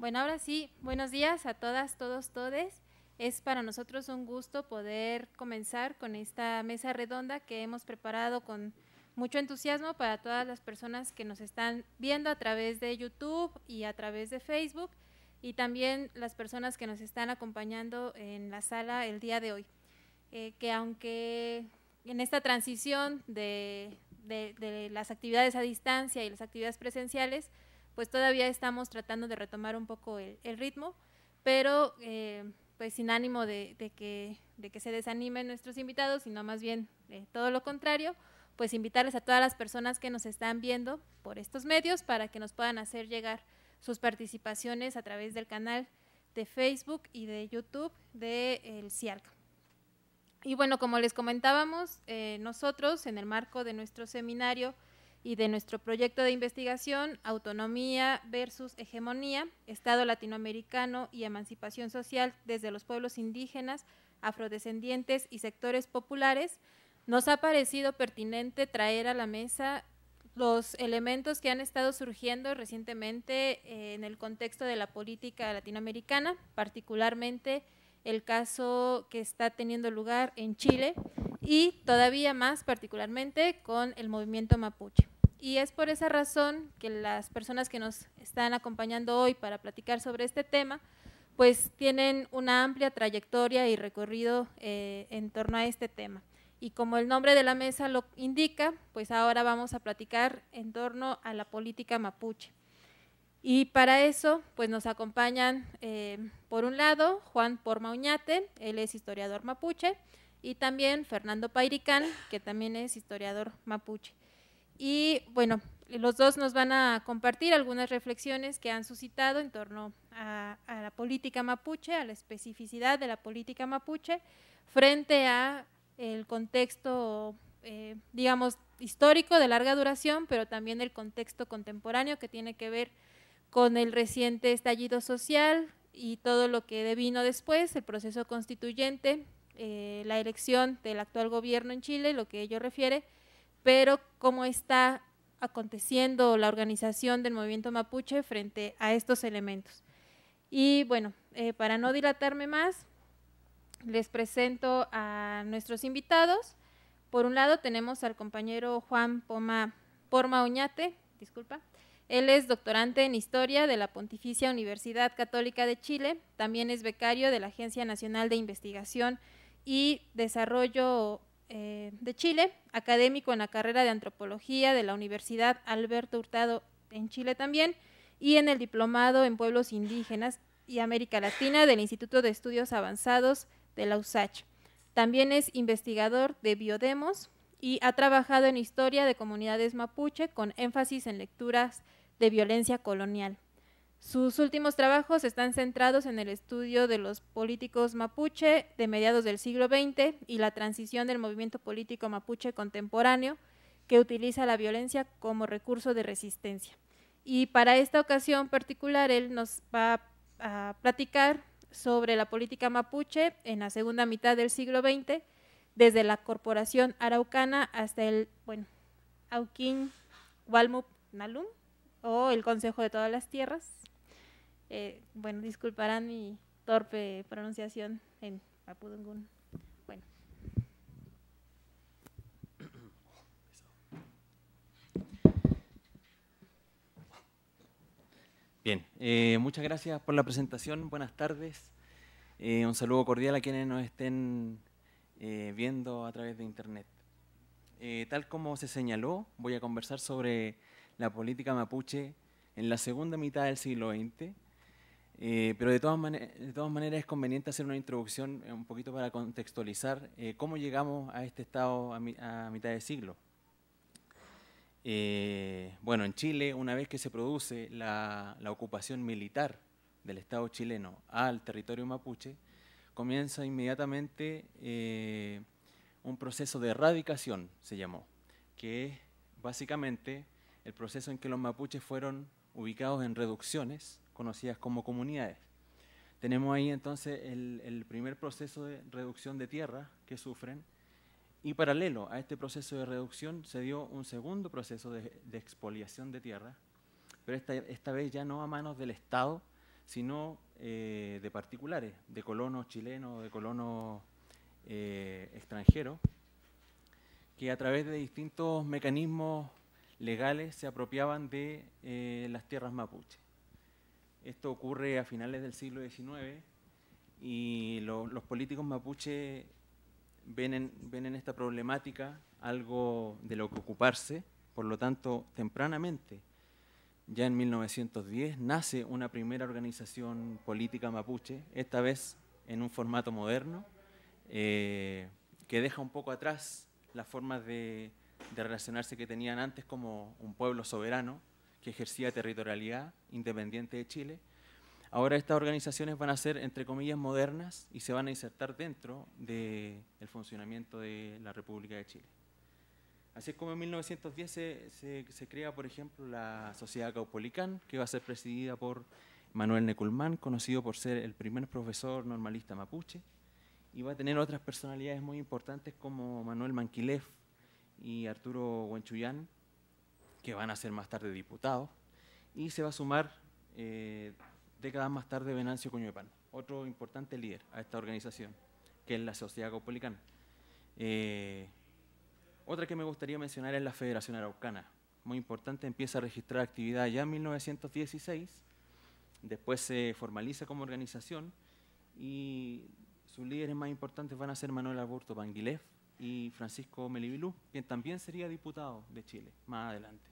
Bueno, ahora sí, buenos días a todas, todos, todes. Es para nosotros un gusto poder comenzar con esta mesa redonda que hemos preparado con mucho entusiasmo para todas las personas que nos están viendo a través de YouTube y a través de Facebook y también las personas que nos están acompañando en la sala el día de hoy. Eh, que aunque en esta transición de las actividades a distancia y las actividades presenciales, pues todavía estamos tratando de retomar un poco el, ritmo, pero eh, pues sin ánimo de, que, se desanimen nuestros invitados, sino más bien eh, todo lo contrario, pues invitarles a todas las personas que nos están viendo por estos medios para que nos puedan hacer llegar sus participaciones a través del canal de Facebook y de YouTube de El Y bueno, como les comentábamos, eh, nosotros en el marco de nuestro seminario y de nuestro proyecto de investigación Autonomía versus Hegemonía, Estado Latinoamericano y Emancipación Social desde los pueblos indígenas, afrodescendientes y sectores populares, nos ha parecido pertinente traer a la mesa los elementos que han estado surgiendo recientemente eh, en el contexto de la política latinoamericana, particularmente el caso que está teniendo lugar en Chile y todavía más particularmente con el movimiento mapuche. Y es por esa razón que las personas que nos están acompañando hoy para platicar sobre este tema, pues tienen una amplia trayectoria y recorrido eh, en torno a este tema. Y como el nombre de la mesa lo indica, pues ahora vamos a platicar en torno a la política mapuche. Y para eso, pues nos acompañan, eh, por un lado, Juan Porma Uñate, él es historiador mapuche, y también Fernando Pairicán, que también es historiador mapuche. Y bueno, los dos nos van a compartir algunas reflexiones que han suscitado en torno a, la política mapuche, a la especificidad de la política mapuche frente a el contexto, eh, digamos, histórico de larga duración, pero también el contexto contemporáneo que tiene que ver con el reciente estallido social y todo lo que devino después, el proceso constituyente eh, la elección del actual gobierno en Chile, lo que ello refiere, pero cómo está aconteciendo la organización del movimiento mapuche frente a estos elementos. Y bueno, eh, para no dilatarme más, les presento a nuestros invitados. Por un lado tenemos al compañero Juan Poma, Porma Oñate, disculpa. Él es doctorante en Historia de la Pontificia Universidad Católica de Chile, también es becario de la Agencia Nacional de Investigación y Desarrollo eh, de Chile, académico en la carrera de Antropología de la Universidad Alberto Hurtado en Chile también, y en el Diplomado en Pueblos Indígenas y América Latina del Instituto de Estudios Avanzados de la USACH. También es investigador de Biodemos y ha trabajado en historia de comunidades mapuche con énfasis en lecturas de violencia colonial. Sus últimos trabajos están centrados en el estudio de los políticos mapuche de mediados del siglo XX y la transición del movimiento político mapuche contemporáneo que utiliza la violencia como recurso de resistencia. Y para esta ocasión particular, él nos va a platicar sobre la política mapuche en la segunda mitad del siglo XX, desde la Corporación Araucana hasta el, bueno, Auquín Walmup Nalum, o el Consejo de Todas las Tierras, eh, bueno, disculparán mi torpe pronunciación en Mapudungun. Bueno. Bien, eh, muchas gracias por la presentación. Buenas tardes. Eh, un saludo cordial a quienes nos estén viendo a través de Internet. tal como se señaló, voy a conversar sobre la política mapuche en la segunda mitad del siglo XX eh, pero de todas, maneras es conveniente hacer una introducción eh, un poquito para contextualizar eh, cómo llegamos a este estado a, mitad de siglo. bueno, en Chile, una vez que se produce la, la, ocupación militar del Estado chileno al territorio mapuche, comienza inmediatamente un proceso de erradicación, se llamó, que es básicamente el proceso en que los mapuches fueron ubicados en reducciones conocidas como comunidades. Tenemos ahí entonces el, primer proceso de reducción de tierra que sufren y paralelo a este proceso de reducción se dio un segundo proceso de, expoliación de tierra, pero esta, vez ya no a manos del Estado, sino eh, de particulares, de colonos chilenos, de colonos eh, extranjeros, que a través de distintos mecanismos legales se apropiaban de eh, las tierras mapuches. Esto ocurre a finales del siglo XIX y los políticos mapuche ven en, esta problemática algo de lo que ocuparse, por lo tanto, tempranamente, ya en 1910, nace una primera organización política mapuche, esta vez en un formato moderno, eh, que deja un poco atrás las formas de relacionarse que tenían antes como un pueblo soberano, que ejercía territorialidad independiente de Chile. Ahora estas organizaciones van a ser, entre comillas, modernas y se van a insertar dentro del funcionamiento de la República de Chile. Así es como en 1910 se, crea, por ejemplo, la Sociedad Caupolicán, que va a ser presidida por Manuel Neculmán, conocido por ser el primer profesor normalista mapuche, y va a tener otras personalidades muy importantes como Manuel Manquilef y Arturo Huenchuyán, que van a ser más tarde diputados, y se va a sumar eh, décadas más tarde Venancio Pan, otro importante líder a esta organización, que es la Sociedad Copolicana. Eh, otra que me gustaría mencionar es la Federación Araucana, muy importante, empieza a registrar actividad ya en 1916, después se formaliza como organización y sus líderes más importantes van a ser Manuel Alberto Panguilev y Francisco Melibilú, quien también sería diputado de Chile más adelante.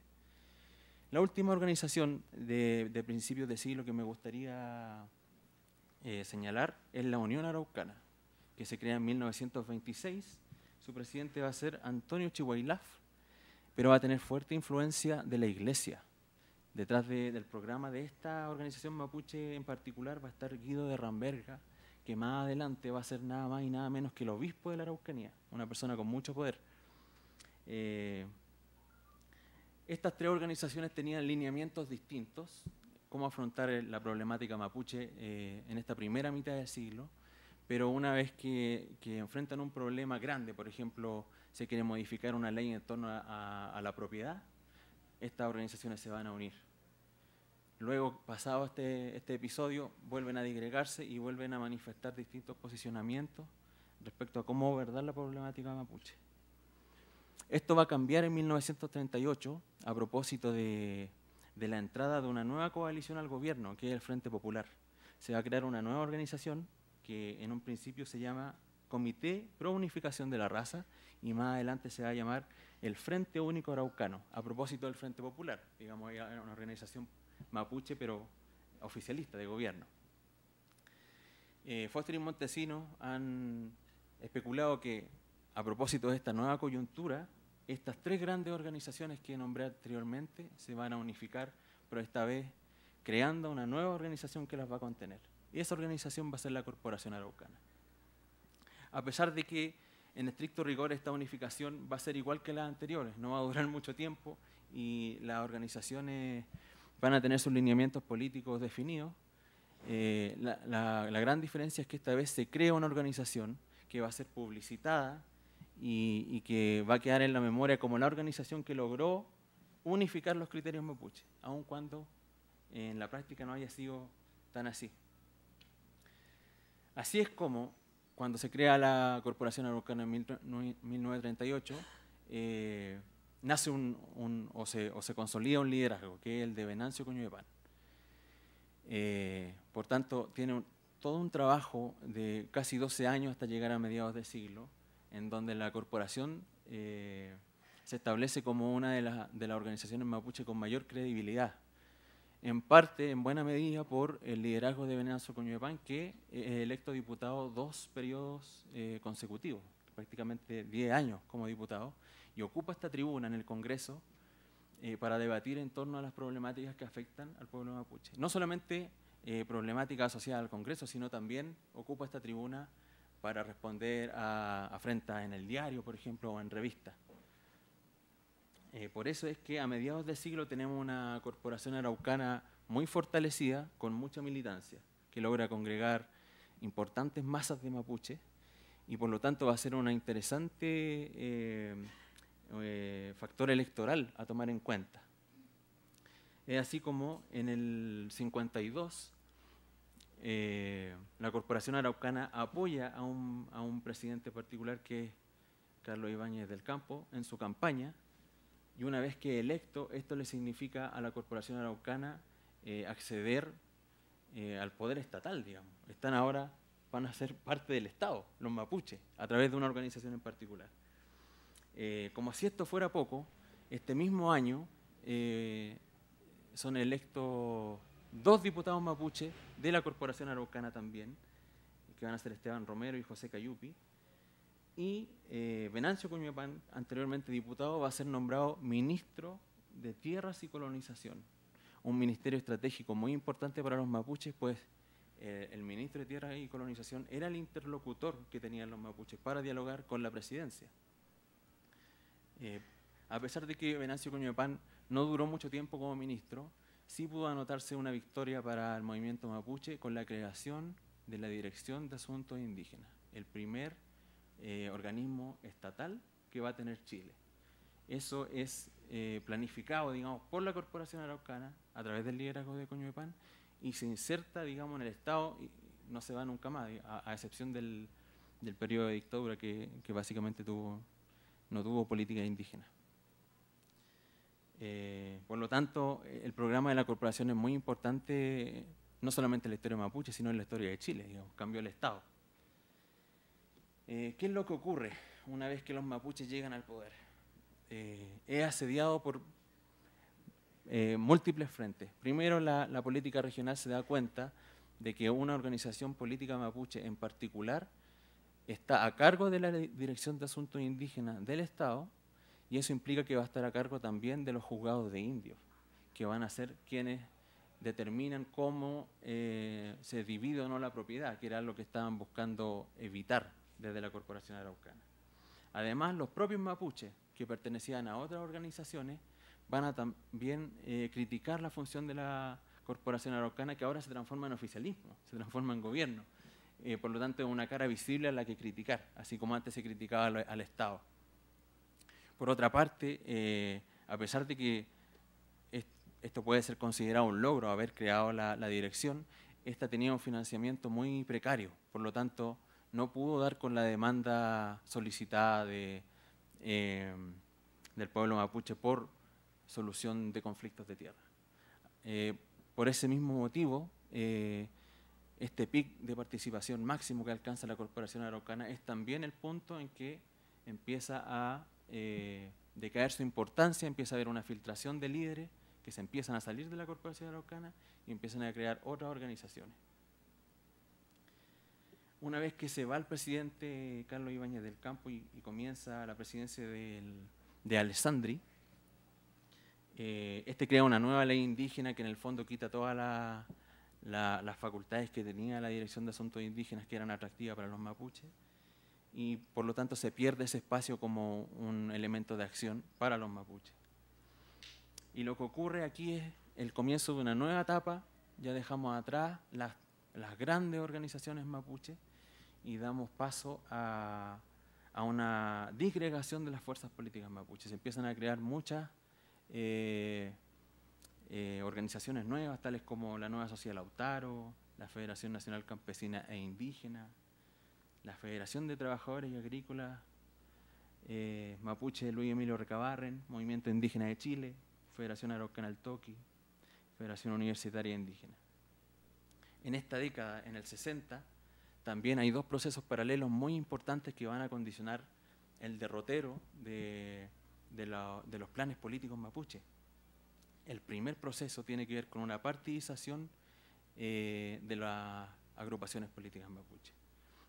La última organización de, principios de siglo que me gustaría eh, señalar es la Unión Araucana, que se crea en 1926. Su presidente va a ser Antonio Chihuahilaf, pero va a tener fuerte influencia de la Iglesia. Detrás del programa de esta organización mapuche en particular va a estar Guido de Ramberga, que más adelante va a ser nada más y nada menos que el obispo de la Araucanía, una persona con mucho poder. Eh, estas tres organizaciones tenían lineamientos distintos, cómo afrontar la problemática mapuche eh, en esta primera mitad del siglo, pero una vez que, enfrentan un problema grande, por ejemplo, se quiere modificar una ley en torno a, la propiedad, estas organizaciones se van a unir. Luego, pasado este, este, episodio, vuelven a digregarse y vuelven a manifestar distintos posicionamientos respecto a cómo abordar la problemática mapuche. Esto va a cambiar en 1938 a propósito de, la entrada de una nueva coalición al gobierno, que es el Frente Popular. Se va a crear una nueva organización que en un principio se llama Comité Pro Unificación de la Raza y más adelante se va a llamar el Frente Único Araucano, a propósito del Frente Popular, digamos, era una organización mapuche pero oficialista de gobierno. Eh, Foster y Montesino han especulado que, a propósito de esta nueva coyuntura, estas tres grandes organizaciones que nombré anteriormente se van a unificar, pero esta vez creando una nueva organización que las va a contener. Y esa organización va a ser la Corporación Araucana. A pesar de que en estricto rigor esta unificación va a ser igual que las anteriores, no va a durar mucho tiempo y las organizaciones van a tener sus lineamientos políticos definidos. Eh, la gran diferencia es que esta vez se crea una organización que va a ser publicitada y, que va a quedar en la memoria como la organización que logró unificar los criterios mapuche, aun cuando en la práctica no haya sido tan así. Así es como, cuando se crea la Corporación Araucana en 1938, eh, nace un, o, se, consolida un liderazgo, que es el de Venancio Coño de eh, por tanto, tiene todo un trabajo de casi 12 años hasta llegar a mediados del siglo, en donde la corporación eh, se establece como una de, de las organizaciones mapuche con mayor credibilidad, en parte, en buena medida, por el liderazgo de Venancio Coñuepan, que eh, es electo diputado dos periodos eh, consecutivos, prácticamente 10 años como diputado, y ocupa esta tribuna en el Congreso para debatir en torno a las problemáticas que afectan al pueblo mapuche. No solamente eh, problemática asociada al Congreso, sino también ocupa esta tribuna para responder a afrentas en el diario, por ejemplo, o en revistas. Eh, por eso es que a mediados del siglo tenemos una corporación araucana muy fortalecida, con mucha militancia, que logra congregar importantes masas de mapuche y por lo tanto va a ser un interesante eh, eh, factor electoral a tomar en cuenta. Es así como en el 52 eh, la Corporación Araucana apoya a un, presidente particular que es Carlos Ibáñez del Campo en su campaña y una vez que electo, esto le significa a la Corporación Araucana eh, acceder eh, al poder estatal, digamos. Están ahora, van a ser parte del Estado, los mapuches, a través de una organización en particular. como si esto fuera poco, este mismo año son electos dos diputados mapuche de la Corporación Araucana también, que van a ser Esteban Romero y José Cayupi, y eh, Venancio Cuñapán, anteriormente diputado, va a ser nombrado ministro de Tierras y Colonización, un ministerio estratégico muy importante para los mapuches, pues eh, el ministro de Tierras y Colonización era el interlocutor que tenían los mapuches para dialogar con la presidencia. Eh, a pesar de que Venancio Cuñapán no duró mucho tiempo como ministro, sí pudo anotarse una victoria para el movimiento mapuche con la creación de la Dirección de Asuntos Indígenas, el primer eh, organismo estatal que va a tener Chile. Eso es eh, planificado, digamos, por la Corporación Araucana a través del liderazgo de Coño de Pan y se inserta, digamos, en el Estado y no se va nunca más, a, excepción del, periodo de dictadura que, básicamente tuvo, no tuvo política indígena. Eh, por lo tanto, el programa de la corporación es muy importante, no solamente en la historia de mapuche, sino en la historia de Chile, cambió el Estado. Eh, ¿Qué es lo que ocurre una vez que los mapuches llegan al poder? He eh, es asediado por múltiples frentes. Primero, la política regional se da cuenta de que una organización política mapuche en particular está a cargo de la Dirección de Asuntos Indígenas del Estado y eso implica que va a estar a cargo también de los juzgados de indios, que van a ser quienes determinan cómo eh, se divide o no la propiedad, que era lo que estaban buscando evitar desde la Corporación Araucana. Además, los propios mapuches, que pertenecían a otras organizaciones, van a también eh, criticar la función de la Corporación Araucana, que ahora se transforma en oficialismo, se transforma en gobierno. Eh, por lo tanto, es una cara visible a la que criticar, así como antes se criticaba al Estado. Por otra parte, eh, a pesar de que esto puede ser considerado un logro, haber creado la, dirección, esta tenía un financiamiento muy precario, por lo tanto, no pudo dar con la demanda solicitada eh, del pueblo mapuche por solución de conflictos de tierra. Eh, por ese mismo motivo, este pic de participación máximo que alcanza la Corporación Araucana es también el punto en que empieza a eh, decaer su importancia, empieza a haber una filtración de líderes que se empiezan a salir de la Corporación Araucana y empiezan a crear otras organizaciones. Una vez que se va el presidente Carlos Ibáñez del Campo y, comienza la presidencia de Alessandri, eh, este crea una nueva ley indígena que en el fondo quita todas las facultades que tenía la Dirección de Asuntos Indígenas que eran atractivas para los mapuches y por lo tanto se pierde ese espacio como un elemento de acción para los mapuches. Y lo que ocurre aquí es el comienzo de una nueva etapa, ya dejamos atrás las, grandes organizaciones mapuches y damos paso a, una disgregación de las fuerzas políticas mapuches. Se empiezan a crear muchas eh, eh, organizaciones nuevas, tales como la Nueva Sociedad Autaro, la Federación Nacional Campesina e Indígena, la Federación de Trabajadores y Agrícolas Mapuche eh, Mapuche Luis Emilio Recabarren, Movimiento Indígena de Chile, Federación Araucana Toki, Federación Universitaria Indígena. En esta década, en el 60, también hay dos procesos paralelos muy importantes que van a condicionar el derrotero de, los planes políticos mapuche. El primer proceso tiene que ver con una partidización eh, de las agrupaciones políticas mapuche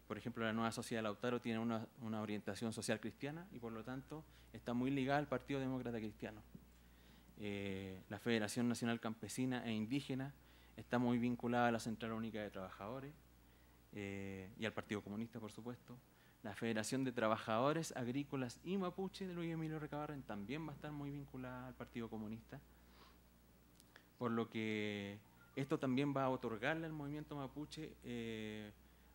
por ejemplo, la nueva sociedad Lautaro tiene una, una, orientación social cristiana y por lo tanto está muy ligada al Partido Demócrata Cristiano. Eh, la Federación Nacional Campesina e Indígena está muy vinculada a la Central Única de Trabajadores eh, y al Partido Comunista, por supuesto. La Federación de Trabajadores Agrícolas y Mapuche de Luis Emilio Recabarren también va a estar muy vinculada al Partido Comunista. Por lo que esto también va a otorgarle al movimiento mapuche eh,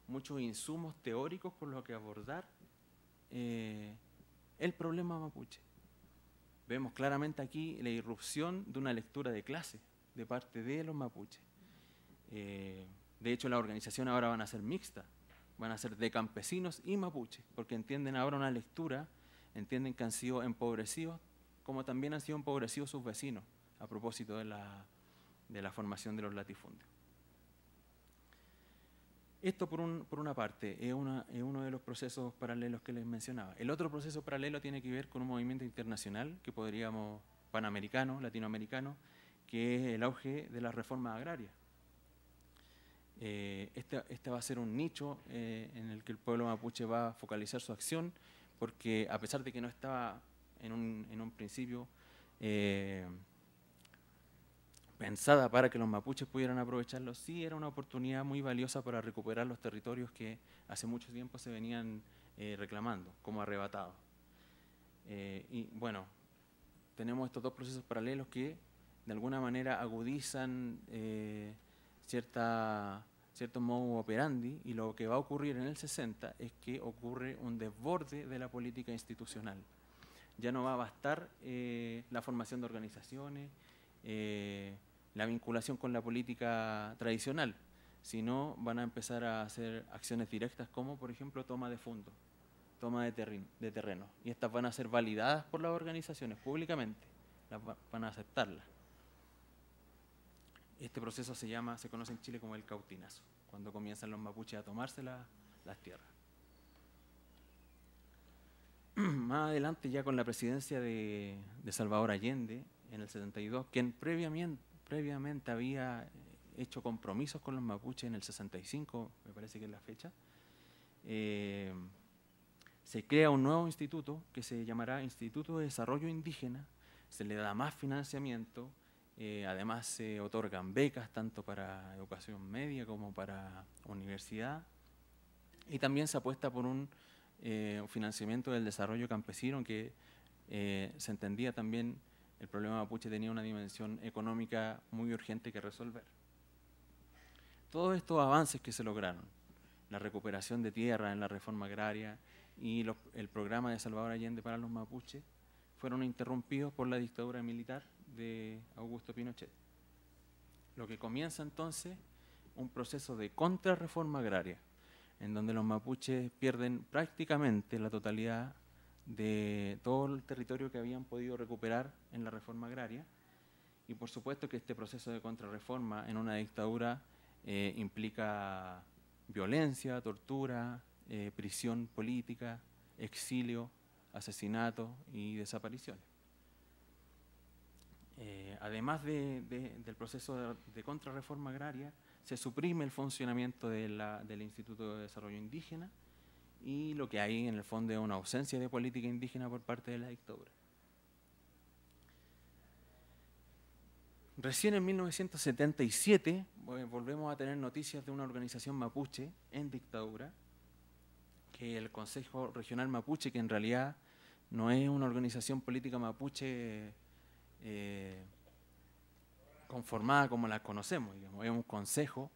muchos insumos teóricos con los que abordar eh, el problema mapuche. Vemos claramente aquí la irrupción de una lectura de clase de parte de los mapuches. Eh, de hecho, la organización ahora van a ser mixta, van a ser de campesinos y mapuches, porque entienden ahora una lectura, entienden que han sido empobrecidos, como también han sido empobrecidos sus vecinos, a propósito de la, de la formación de los latifundios. Esto por, una parte es, uno de los procesos paralelos que les mencionaba. El otro proceso paralelo tiene que ver con un movimiento internacional que podríamos, panamericano, latinoamericano, que es el auge de la reforma agraria este, va a ser un nicho eh, en el que el pueblo mapuche va a focalizar su acción, porque a pesar de que no estaba en un, principio eh, pensada para que los mapuches pudieran aprovecharlo, sí era una oportunidad muy valiosa para recuperar los territorios que hace mucho tiempo se venían eh, reclamando, como arrebatados. Eh, y bueno, tenemos estos dos procesos paralelos que de alguna manera agudizan eh, cierta, cierto modo operandi y lo que va a ocurrir en el 60 es que ocurre un desborde de la política institucional. Ya no va a bastar la formación de organizaciones, eh, la vinculación con la política tradicional, sino van a empezar a hacer acciones directas como, por ejemplo, toma de fondo, toma de, terreno, de Y estas van a ser validadas por las organizaciones públicamente, van a aceptarlas. Este proceso se llama, se conoce en Chile como el cautinazo, cuando comienzan los mapuches a tomarse las tierras. Más adelante, ya con la presidencia de Salvador Allende, en el 72, quien previamente, previamente había eh, hecho compromisos con los mapuches en el 65, me parece que es la fecha, eh, se crea un nuevo instituto que se llamará Instituto de Desarrollo Indígena, se le da más financiamiento, eh, además se otorgan becas tanto para educación media como para universidad, y también se apuesta por un, un financiamiento del desarrollo campesino que se entendía también el problema mapuche tenía una dimensión económica muy urgente que resolver. Todos estos avances que se lograron, la recuperación de tierra en la reforma agraria y el programa de Salvador Allende para los mapuches, fueron interrumpidos por la dictadura militar de Augusto Pinochet. Lo que comienza entonces un proceso de contrarreforma agraria, en donde los mapuches pierden prácticamente la totalidad de todo el territorio que habían podido recuperar en la reforma agraria. Y por supuesto que este proceso de contrarreforma en una dictadura eh, implica violencia, tortura, eh, prisión política, exilio, asesinato y desapariciones. Eh, además del proceso de, contrarreforma agraria, se suprime el funcionamiento del Instituto de Desarrollo Indígena, y lo que hay en el fondo es una ausencia de política indígena por parte de la dictadura. Recién en 1977 eh, volvemos a tener noticias de una organización mapuche en dictadura, que el Consejo Regional Mapuche, que en realidad no es una organización política mapuche eh, conformada como la conocemos, es un consejo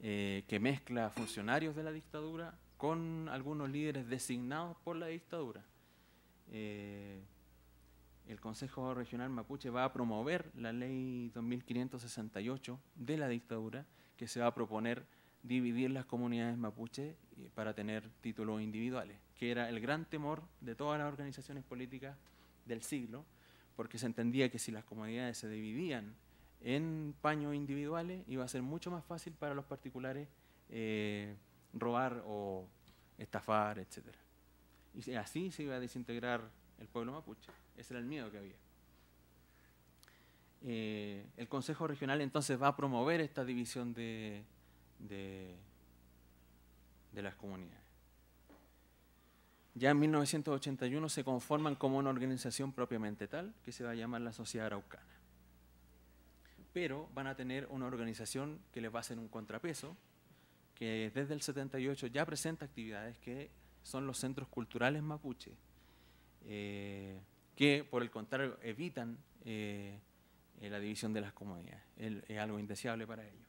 eh, que mezcla funcionarios de la dictadura con algunos líderes designados por la dictadura. Eh, el Consejo Regional Mapuche va a promover la ley 2568 de la dictadura, que se va a proponer dividir las comunidades mapuche eh, para tener títulos individuales, que era el gran temor de todas las organizaciones políticas del siglo, porque se entendía que si las comunidades se dividían en paños individuales, iba a ser mucho más fácil para los particulares eh, robar o estafar, etc. Y así se iba a desintegrar el pueblo mapuche. Ese era el miedo que había. Eh, el Consejo Regional entonces va a promover esta división de, de las comunidades. Ya en 1981 se conforman como una organización propiamente tal, que se va a llamar la Sociedad Araucana. Pero van a tener una organización que les va a hacer un contrapeso, que desde el 78 ya presenta actividades que son los centros culturales mapuche, eh, que por el contrario evitan eh, eh, la división de las comunidades. es algo indeseable para ellos.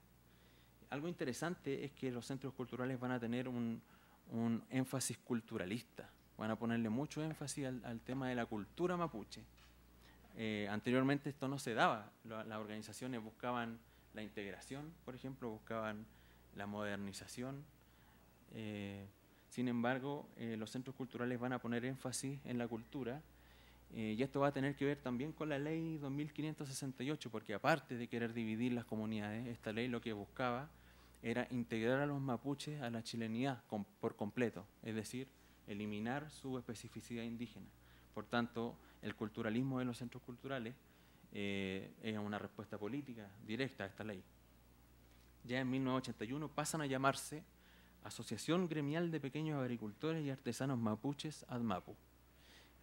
Algo interesante es que los centros culturales van a tener un, énfasis culturalista, van a ponerle mucho énfasis al, tema de la cultura mapuche. anteriormente esto no se daba, las organizaciones buscaban la integración, por ejemplo, buscaban la modernización. Eh, sin embargo, eh, los centros culturales van a poner énfasis en la cultura eh, y esto va a tener que ver también con la ley 2568, porque aparte de querer dividir las comunidades, esta ley lo que buscaba era integrar a los mapuches a la chilenidad por completo, es decir, eliminar su especificidad indígena. Por tanto, el culturalismo de los centros culturales es una respuesta política directa a esta ley ya en 1981, pasan a llamarse Asociación Gremial de Pequeños Agricultores y Artesanos Mapuches, ADMAPU,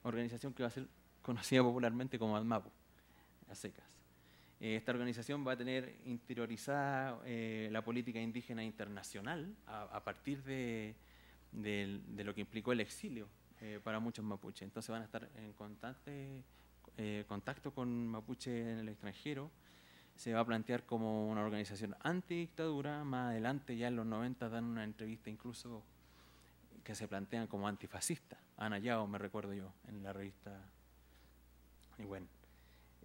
organización que va a ser conocida popularmente como ADMAPU, a secas. Eh, esta organización va a tener interiorizada eh, la política indígena internacional a, partir de, lo que implicó el exilio eh, para muchos mapuches. Entonces van a estar en constante contacto con mapuches en el extranjero, se va a plantear como una organización antidictadura. Más adelante, ya en los 90, dan una entrevista incluso que se plantean como antifascista. Ana Yao, me recuerdo yo, en la revista. Y bueno.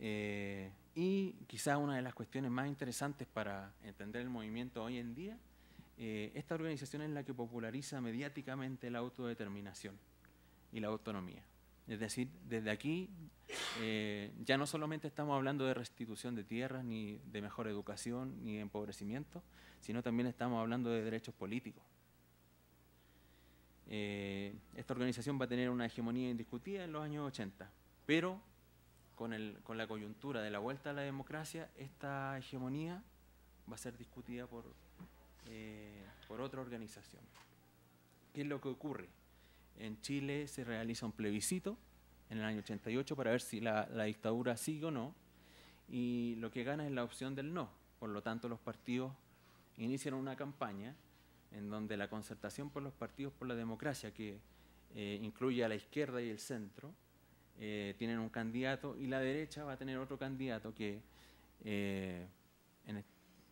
Eh, y quizás una de las cuestiones más interesantes para entender el movimiento hoy en día, eh, esta organización es la que populariza mediáticamente la autodeterminación y la autonomía. Es decir, desde aquí eh, ya no solamente estamos hablando de restitución de tierras, ni de mejor educación, ni de empobrecimiento, sino también estamos hablando de derechos políticos. Eh, esta organización va a tener una hegemonía indiscutida en los años 80, pero con, con la coyuntura de la vuelta a la democracia, esta hegemonía va a ser discutida por, eh, por otra organización. ¿Qué es lo que ocurre? en Chile se realiza un plebiscito en el año 88 para ver si la, dictadura sigue o no, y lo que gana es la opción del no. Por lo tanto, los partidos inician una campaña en donde la concertación por los partidos por la democracia, que eh, incluye a la izquierda y el centro, eh, tienen un candidato y la derecha va a tener otro candidato que, eh,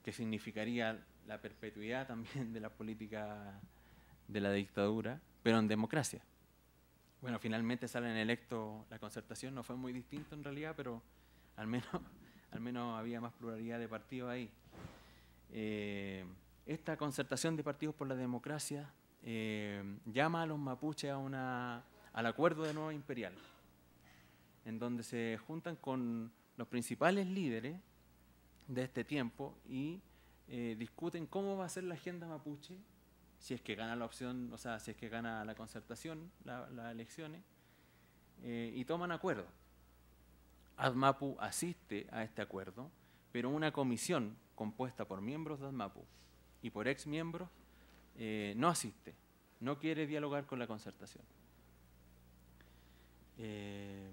que significaría la perpetuidad también de la política de la dictadura pero en democracia. Bueno, finalmente salen electo la concertación, no fue muy distinto en realidad, pero al menos, al menos había más pluralidad de partidos ahí. Eh, esta concertación de partidos por la democracia eh, llama a los mapuches a una, al acuerdo de nuevo imperial, en donde se juntan con los principales líderes de este tiempo y eh, discuten cómo va a ser la agenda mapuche si es que gana la opción, o sea, si es que gana la concertación, las elecciones, eh, y toman acuerdo. ADMAPU asiste a este acuerdo, pero una comisión compuesta por miembros de ADMAPU y por exmiembros eh, no asiste, no quiere dialogar con la concertación. Eh,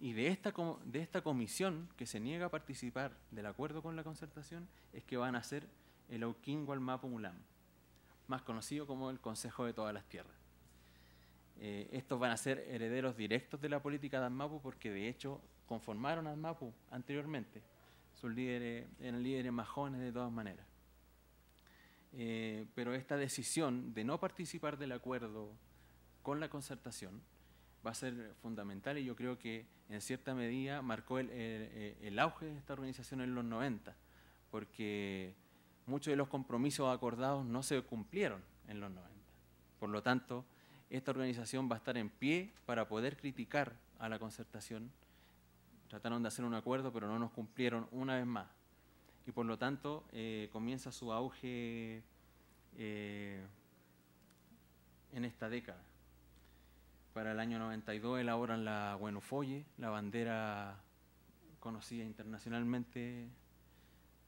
y de esta, de esta comisión que se niega a participar del acuerdo con la concertación es que van a ser el al Mapu Mulam más conocido como el Consejo de todas las tierras. Eh, estos van a ser herederos directos de la política de Anmapu porque de hecho conformaron a Anmapu anteriormente. Sus líderes eran líderes majones de todas maneras. Eh, pero esta decisión de no participar del acuerdo con la concertación va a ser fundamental y yo creo que en cierta medida marcó el, el auge de esta organización en los 90, porque muchos de los compromisos acordados no se cumplieron en los 90. Por lo tanto, esta organización va a estar en pie para poder criticar a la concertación. Trataron de hacer un acuerdo, pero no nos cumplieron una vez más. Y por lo tanto, eh, comienza su auge eh, en esta década. Para el año 92 elaboran la Buenofolle, la bandera conocida internacionalmente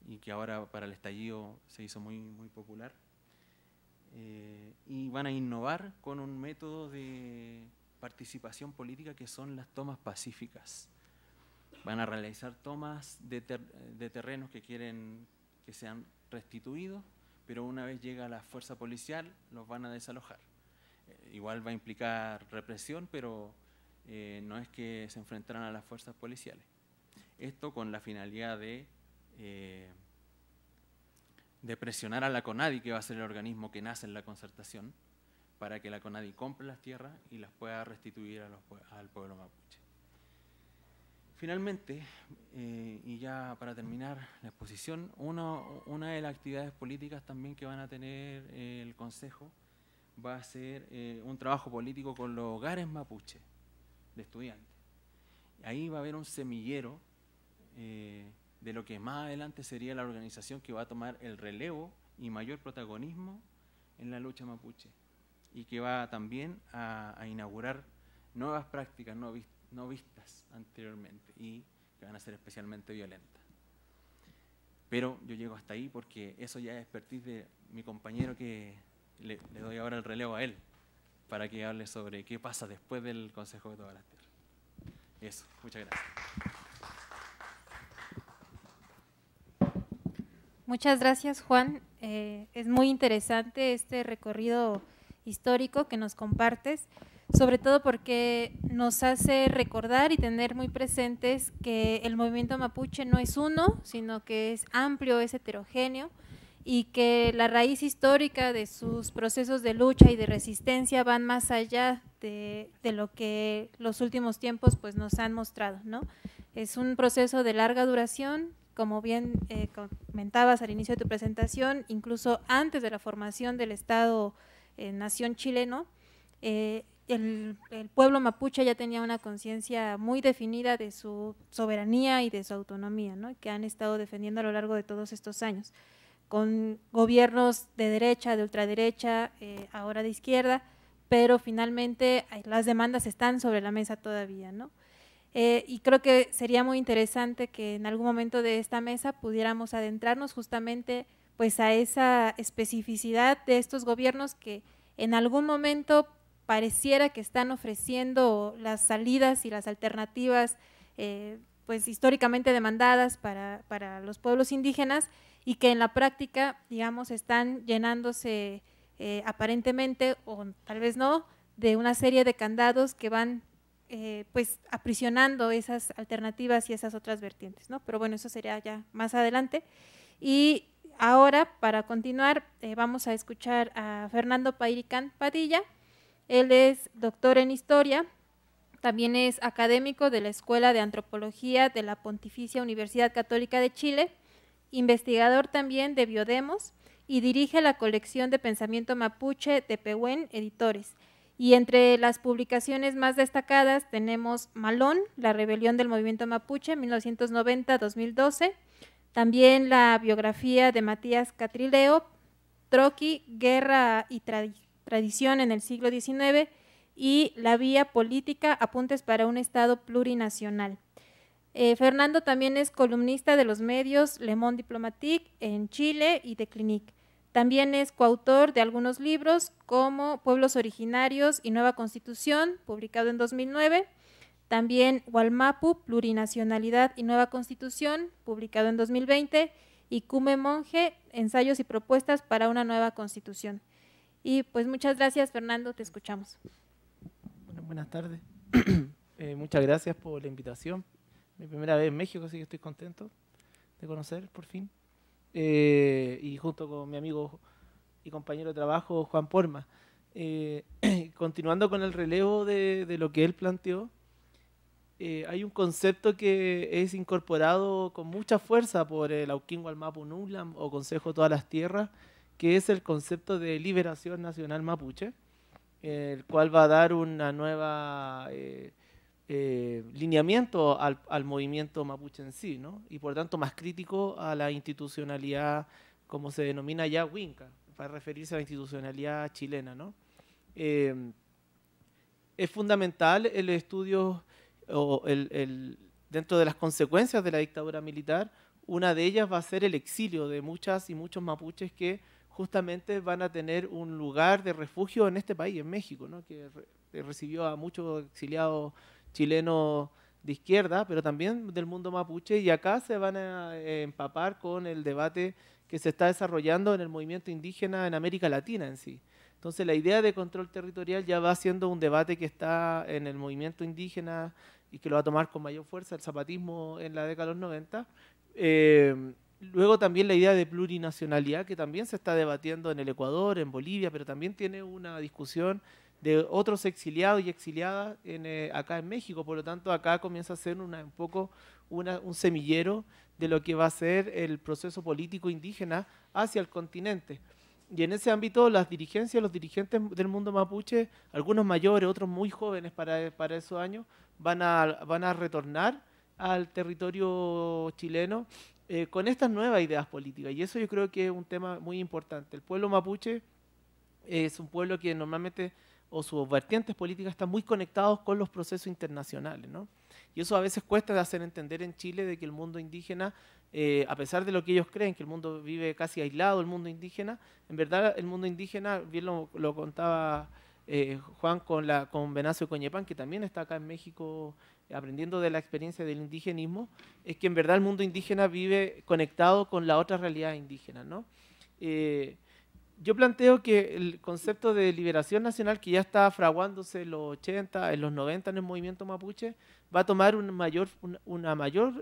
y que ahora para el estallido se hizo muy, muy popular. Eh, y van a innovar con un método de participación política que son las tomas pacíficas. Van a realizar tomas de, terrenos que quieren que sean restituidos, pero una vez llega la fuerza policial los van a desalojar. Eh, igual va a implicar represión, pero eh, no es que se enfrentaran a las fuerzas policiales. Esto con la finalidad de eh, de presionar a la CONADI, que va a ser el organismo que nace en la concertación, para que la CONADI compre las tierras y las pueda restituir al pueblo mapuche. Finalmente, eh, y ya para terminar la exposición, uno, una de las actividades políticas también que van a tener eh, el Consejo va a ser un trabajo político con los hogares mapuche de estudiantes. Ahí va a haber un semillero de lo que más adelante sería la organización que va a tomar el relevo y mayor protagonismo en la lucha mapuche y que va también a, inaugurar nuevas prácticas no, vistas anteriormente y que van a ser especialmente violentas. Pero yo llego hasta ahí porque eso ya es expertise de mi compañero que le, doy ahora el relevo a él para que hable sobre qué pasa después del Consejo de todas las tierras. Eso, muchas gracias. Muchas gracias, Juan. Eh, es muy interesante este recorrido histórico que nos compartes, sobre todo porque nos hace recordar y tener muy presentes que el movimiento mapuche no es uno, sino que es amplio, es heterogéneo y que la raíz histórica de sus procesos de lucha y de resistencia van más allá de, de lo que los últimos tiempos pues, nos han mostrado. ¿no? Es un proceso de larga duración, como bien eh, comentabas al inicio de tu presentación, incluso antes de la formación del Estado-Nación chileno, eh, el, pueblo mapuche ya tenía una conciencia muy definida de su soberanía y de su autonomía, que han estado defendiendo a lo largo de todos estos años, con gobiernos de derecha, de ultraderecha, eh, ahora de izquierda, pero finalmente las demandas están sobre la mesa todavía. ¿no? Eh, y creo que sería muy interesante que en algún momento de esta mesa pudiéramos adentrarnos justamente pues a esa especificidad de estos gobiernos que en algún momento pareciera que están ofreciendo las salidas y las alternativas eh, pues históricamente demandadas para, para, los pueblos indígenas y que en la práctica digamos están llenándose eh, aparentemente o tal vez no de una serie de candados que van eh, pues aprisionando esas alternativas y esas otras vertientes, ¿no? Pero bueno, eso sería ya más adelante. Y ahora, para continuar, eh, vamos a escuchar a Fernando Pairicán Padilla. Él es doctor en historia, también es académico de la Escuela de Antropología de la Pontificia Universidad Católica de Chile, investigador también de Biodemos y dirige la colección de pensamiento mapuche de Pehuen Editores. Y entre las publicaciones más destacadas tenemos Malón, La rebelión del movimiento mapuche, 1990-2012. También la biografía de Matías Catrileo, Troqui, Guerra y Tradición en el siglo XIX y La vía política, apuntes para un Estado plurinacional. Eh, Fernando también es columnista de los medios Le Monde Diplomatique en Chile y de Clinique. También es coautor de algunos libros como Pueblos Originarios y Nueva Constitución, publicado en 2009. También Hualmapu, Plurinacionalidad y Nueva Constitución, publicado en 2020. Y Cume Monje, Ensayos y Propuestas para una Nueva Constitución. Y pues muchas gracias, Fernando, te escuchamos. buenas tardes. Eh, muchas gracias por la invitación. Mi primera vez en México, así que estoy contento de conocer por fin. Eh, y junto con mi amigo y compañero de trabajo Juan Porma. Eh, continuando con el relevo de, lo que él planteó, eh, hay un concepto que es incorporado con mucha fuerza por el Auquín Mapu o Consejo de Todas las Tierras, que es el concepto de liberación nacional mapuche, el cual va a dar una nueva eh, lineamiento al, movimiento mapuche en sí, ¿no? y por tanto más crítico a la institucionalidad, como se denomina ya Winca, para referirse a la institucionalidad chilena. ¿no? Eh, es fundamental el estudio el, dentro de las consecuencias de la dictadura militar, una de ellas va a ser el exilio de muchas y muchos mapuches que justamente van a tener un lugar de refugio en este país, en México, ¿no? que recibió a muchos exiliados chileno de izquierda, pero también del mundo mapuche, y acá se van a eh, empapar con el debate que se está desarrollando en el movimiento indígena en América Latina en sí. Entonces la idea de control territorial ya va siendo un debate que está en el movimiento indígena y que lo va a tomar con mayor fuerza el zapatismo en la década de los 90. Eh, luego también la idea de plurinacionalidad que también se está debatiendo en el Ecuador, en Bolivia, pero también tiene una discusión de otros exiliados y exiliadas eh, acá en México. Por lo tanto, acá comienza a ser un poco un semillero de lo que va a ser el proceso político indígena hacia el continente. Y en ese ámbito, las dirigencias, los dirigentes del mundo mapuche, algunos mayores, otros muy jóvenes para, para esos años, van a, van a retornar al territorio chileno eh, con estas nuevas ideas políticas. Y eso yo creo que es un tema muy importante. El pueblo mapuche es un pueblo que normalmente o sus vertientes políticas están muy conectados con los procesos internacionales. ¿no? Y eso a veces cuesta de hacer entender en Chile de que el mundo indígena, eh, a pesar de lo que ellos creen, que el mundo vive casi aislado, el mundo indígena, en verdad el mundo indígena, bien lo, contaba eh, Juan con, la, con Coñepan, que también está acá en México aprendiendo de la experiencia del indigenismo, es que en verdad el mundo indígena vive conectado con la otra realidad indígena. ¿no? Eh, yo planteo que el concepto de liberación nacional que ya está fraguándose en los 80, en los 90 en el movimiento mapuche, va a tomar una mayor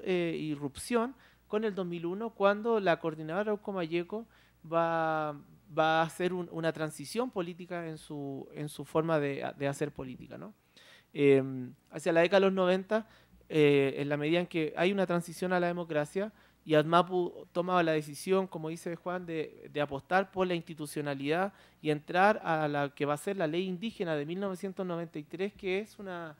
eh, irrupción con el 2001 cuando la coordinadora Ucomayeco va, va a hacer una transición política en su, forma de, hacer política. Em, hacia la década de los 90, eh, en la medida en que hay una transición a la democracia, y Admapu tomaba la decisión, como dice Juan, de, apostar por la institucionalidad y entrar a la que va a ser la ley indígena de 1993, que es una,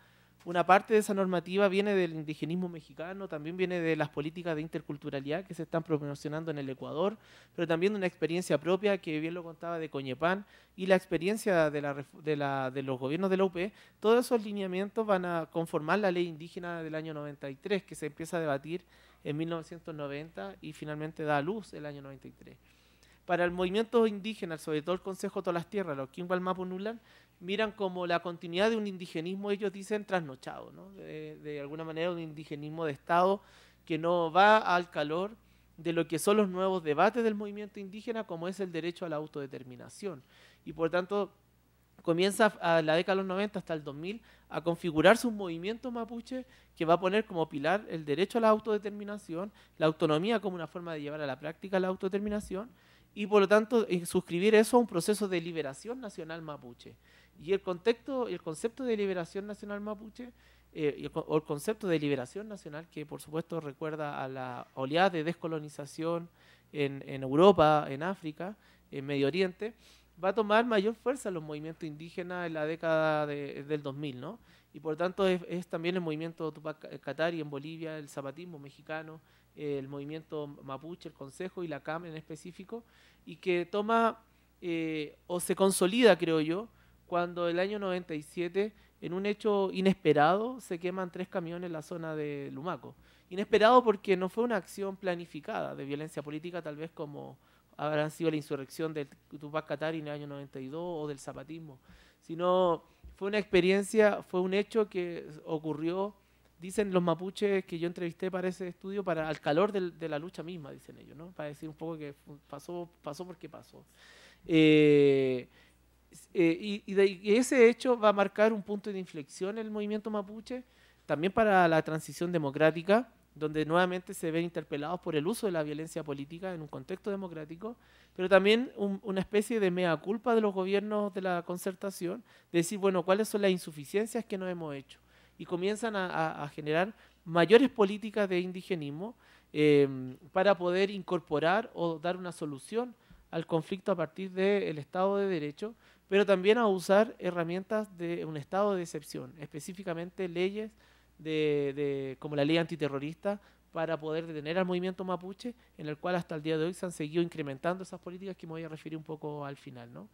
parte de esa normativa, viene del indigenismo mexicano, también viene de las políticas de interculturalidad que se están promocionando en el Ecuador, pero también de una experiencia propia, que bien lo contaba de Coñepán, y la experiencia de, de los gobiernos de la UP, todos esos lineamientos van a conformar la ley indígena del año 93, que se empieza a debatir en 1990 y finalmente da a luz el año 93. Para el movimiento indígena, sobre todo el Consejo de Todas las Tierras, los Kimball Mapunulan, miran como la continuidad de un indigenismo, ellos dicen, trasnochado, ¿no? de, de alguna manera un indigenismo de Estado que no va al calor de lo que son los nuevos debates del movimiento indígena, como es el derecho a la autodeterminación. Y por tanto, comienza a la década de los 90 hasta el 2000 a configurar un movimiento mapuche que va a poner como pilar el derecho a la autodeterminación, la autonomía como una forma de llevar a la práctica la autodeterminación y por lo tanto eh, suscribir eso a un proceso de liberación nacional mapuche. Y el, contexto, el concepto de liberación nacional mapuche eh, o el concepto de liberación nacional que por supuesto recuerda a la oleada de descolonización en, en Europa, en África, en Medio Oriente, va a tomar mayor fuerza los movimientos indígenas en la década del 2000, ¿no? Y por tanto es, también el movimiento Tupac eh, Katari en Bolivia, el zapatismo mexicano, el movimiento mapuche, el Consejo y la CAM en específico, y que toma eh, o se consolida, creo yo, cuando el año 97, en un hecho inesperado, se queman tres camiones en la zona de Lumaco. Inesperado porque no fue una acción planificada de violencia política, tal vez como habrán sido la insurrección del Tupac Katari en el año 92 o del zapatismo, sino fue una experiencia, fue un hecho que ocurrió, dicen los mapuches que yo entrevisté para ese estudio, para al calor de la lucha misma, dicen ellos, ¿no? para decir un poco que pasó, pasó porque pasó. Eh, eh, y, y ese hecho va a marcar un punto de inflexión en el movimiento mapuche, también para la transición democrática donde nuevamente se ven interpelados por el uso de la violencia política en un contexto democrático, pero también una especie de mea culpa de los gobiernos de la concertación, decir, bueno, cuáles son las insuficiencias que no hemos hecho. Y comienzan a, generar mayores políticas de indigenismo em, para poder incorporar o dar una solución al conflicto a partir del Estado de Derecho, pero también a usar herramientas de un estado de excepción, específicamente leyes de, como la ley antiterrorista para poder detener al movimiento mapuche, en el cual hasta el día de hoy se han seguido incrementando esas políticas que me voy a referir un poco al final. ¿no?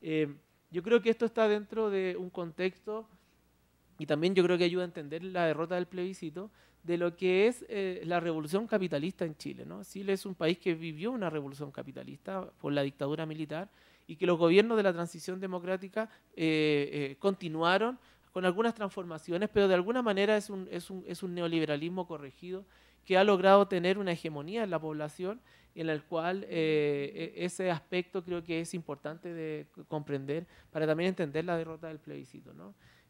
Eh, yo creo que esto está dentro de un contexto y también yo creo que ayuda a entender la derrota del plebiscito de lo que es eh, la revolución capitalista en Chile. ¿no? Chile es un país que vivió una revolución capitalista por la dictadura militar y que los gobiernos de la transición democrática eh, continuaron con algunas transformaciones, pero de alguna manera es un, neoliberalismo corregido que ha logrado tener una hegemonía en la población, en el cual eh, e, ese aspecto creo que es importante de comprender para también entender la derrota del plebiscito.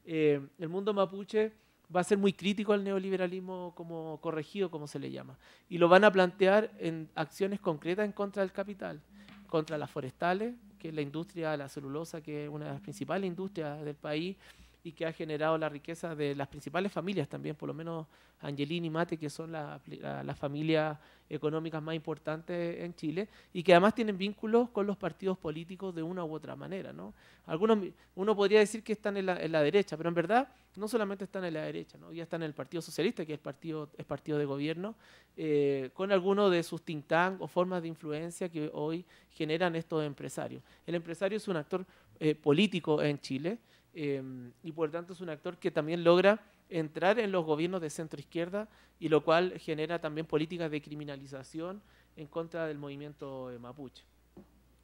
Eh, el mundo mapuche va a ser muy crítico al neoliberalismo como corregido, como se le llama, y lo van a plantear en acciones concretas en contra del capital, contra las forestales, que es la industria de la celulosa, que es una de las principales industrias del país, y que ha generado la riqueza de las principales familias también, por lo menos Angelini y Mate, que son las familias económicas más importantes en Chile, y que además tienen vínculos con los partidos políticos de una u otra manera. ¿no? Algunos, uno podría decir que están en la, en la derecha, pero en verdad no solamente están en la derecha, ¿no? ya están en el Partido Socialista, que es partido, es partido de gobierno, eh, con algunos de sus think o formas de influencia que hoy generan estos empresarios. El empresario es un actor eh, político en Chile, Em, y por tanto es un actor que también logra entrar en los gobiernos de centro izquierda y lo cual genera también políticas de criminalización en contra del movimiento eh, mapuche.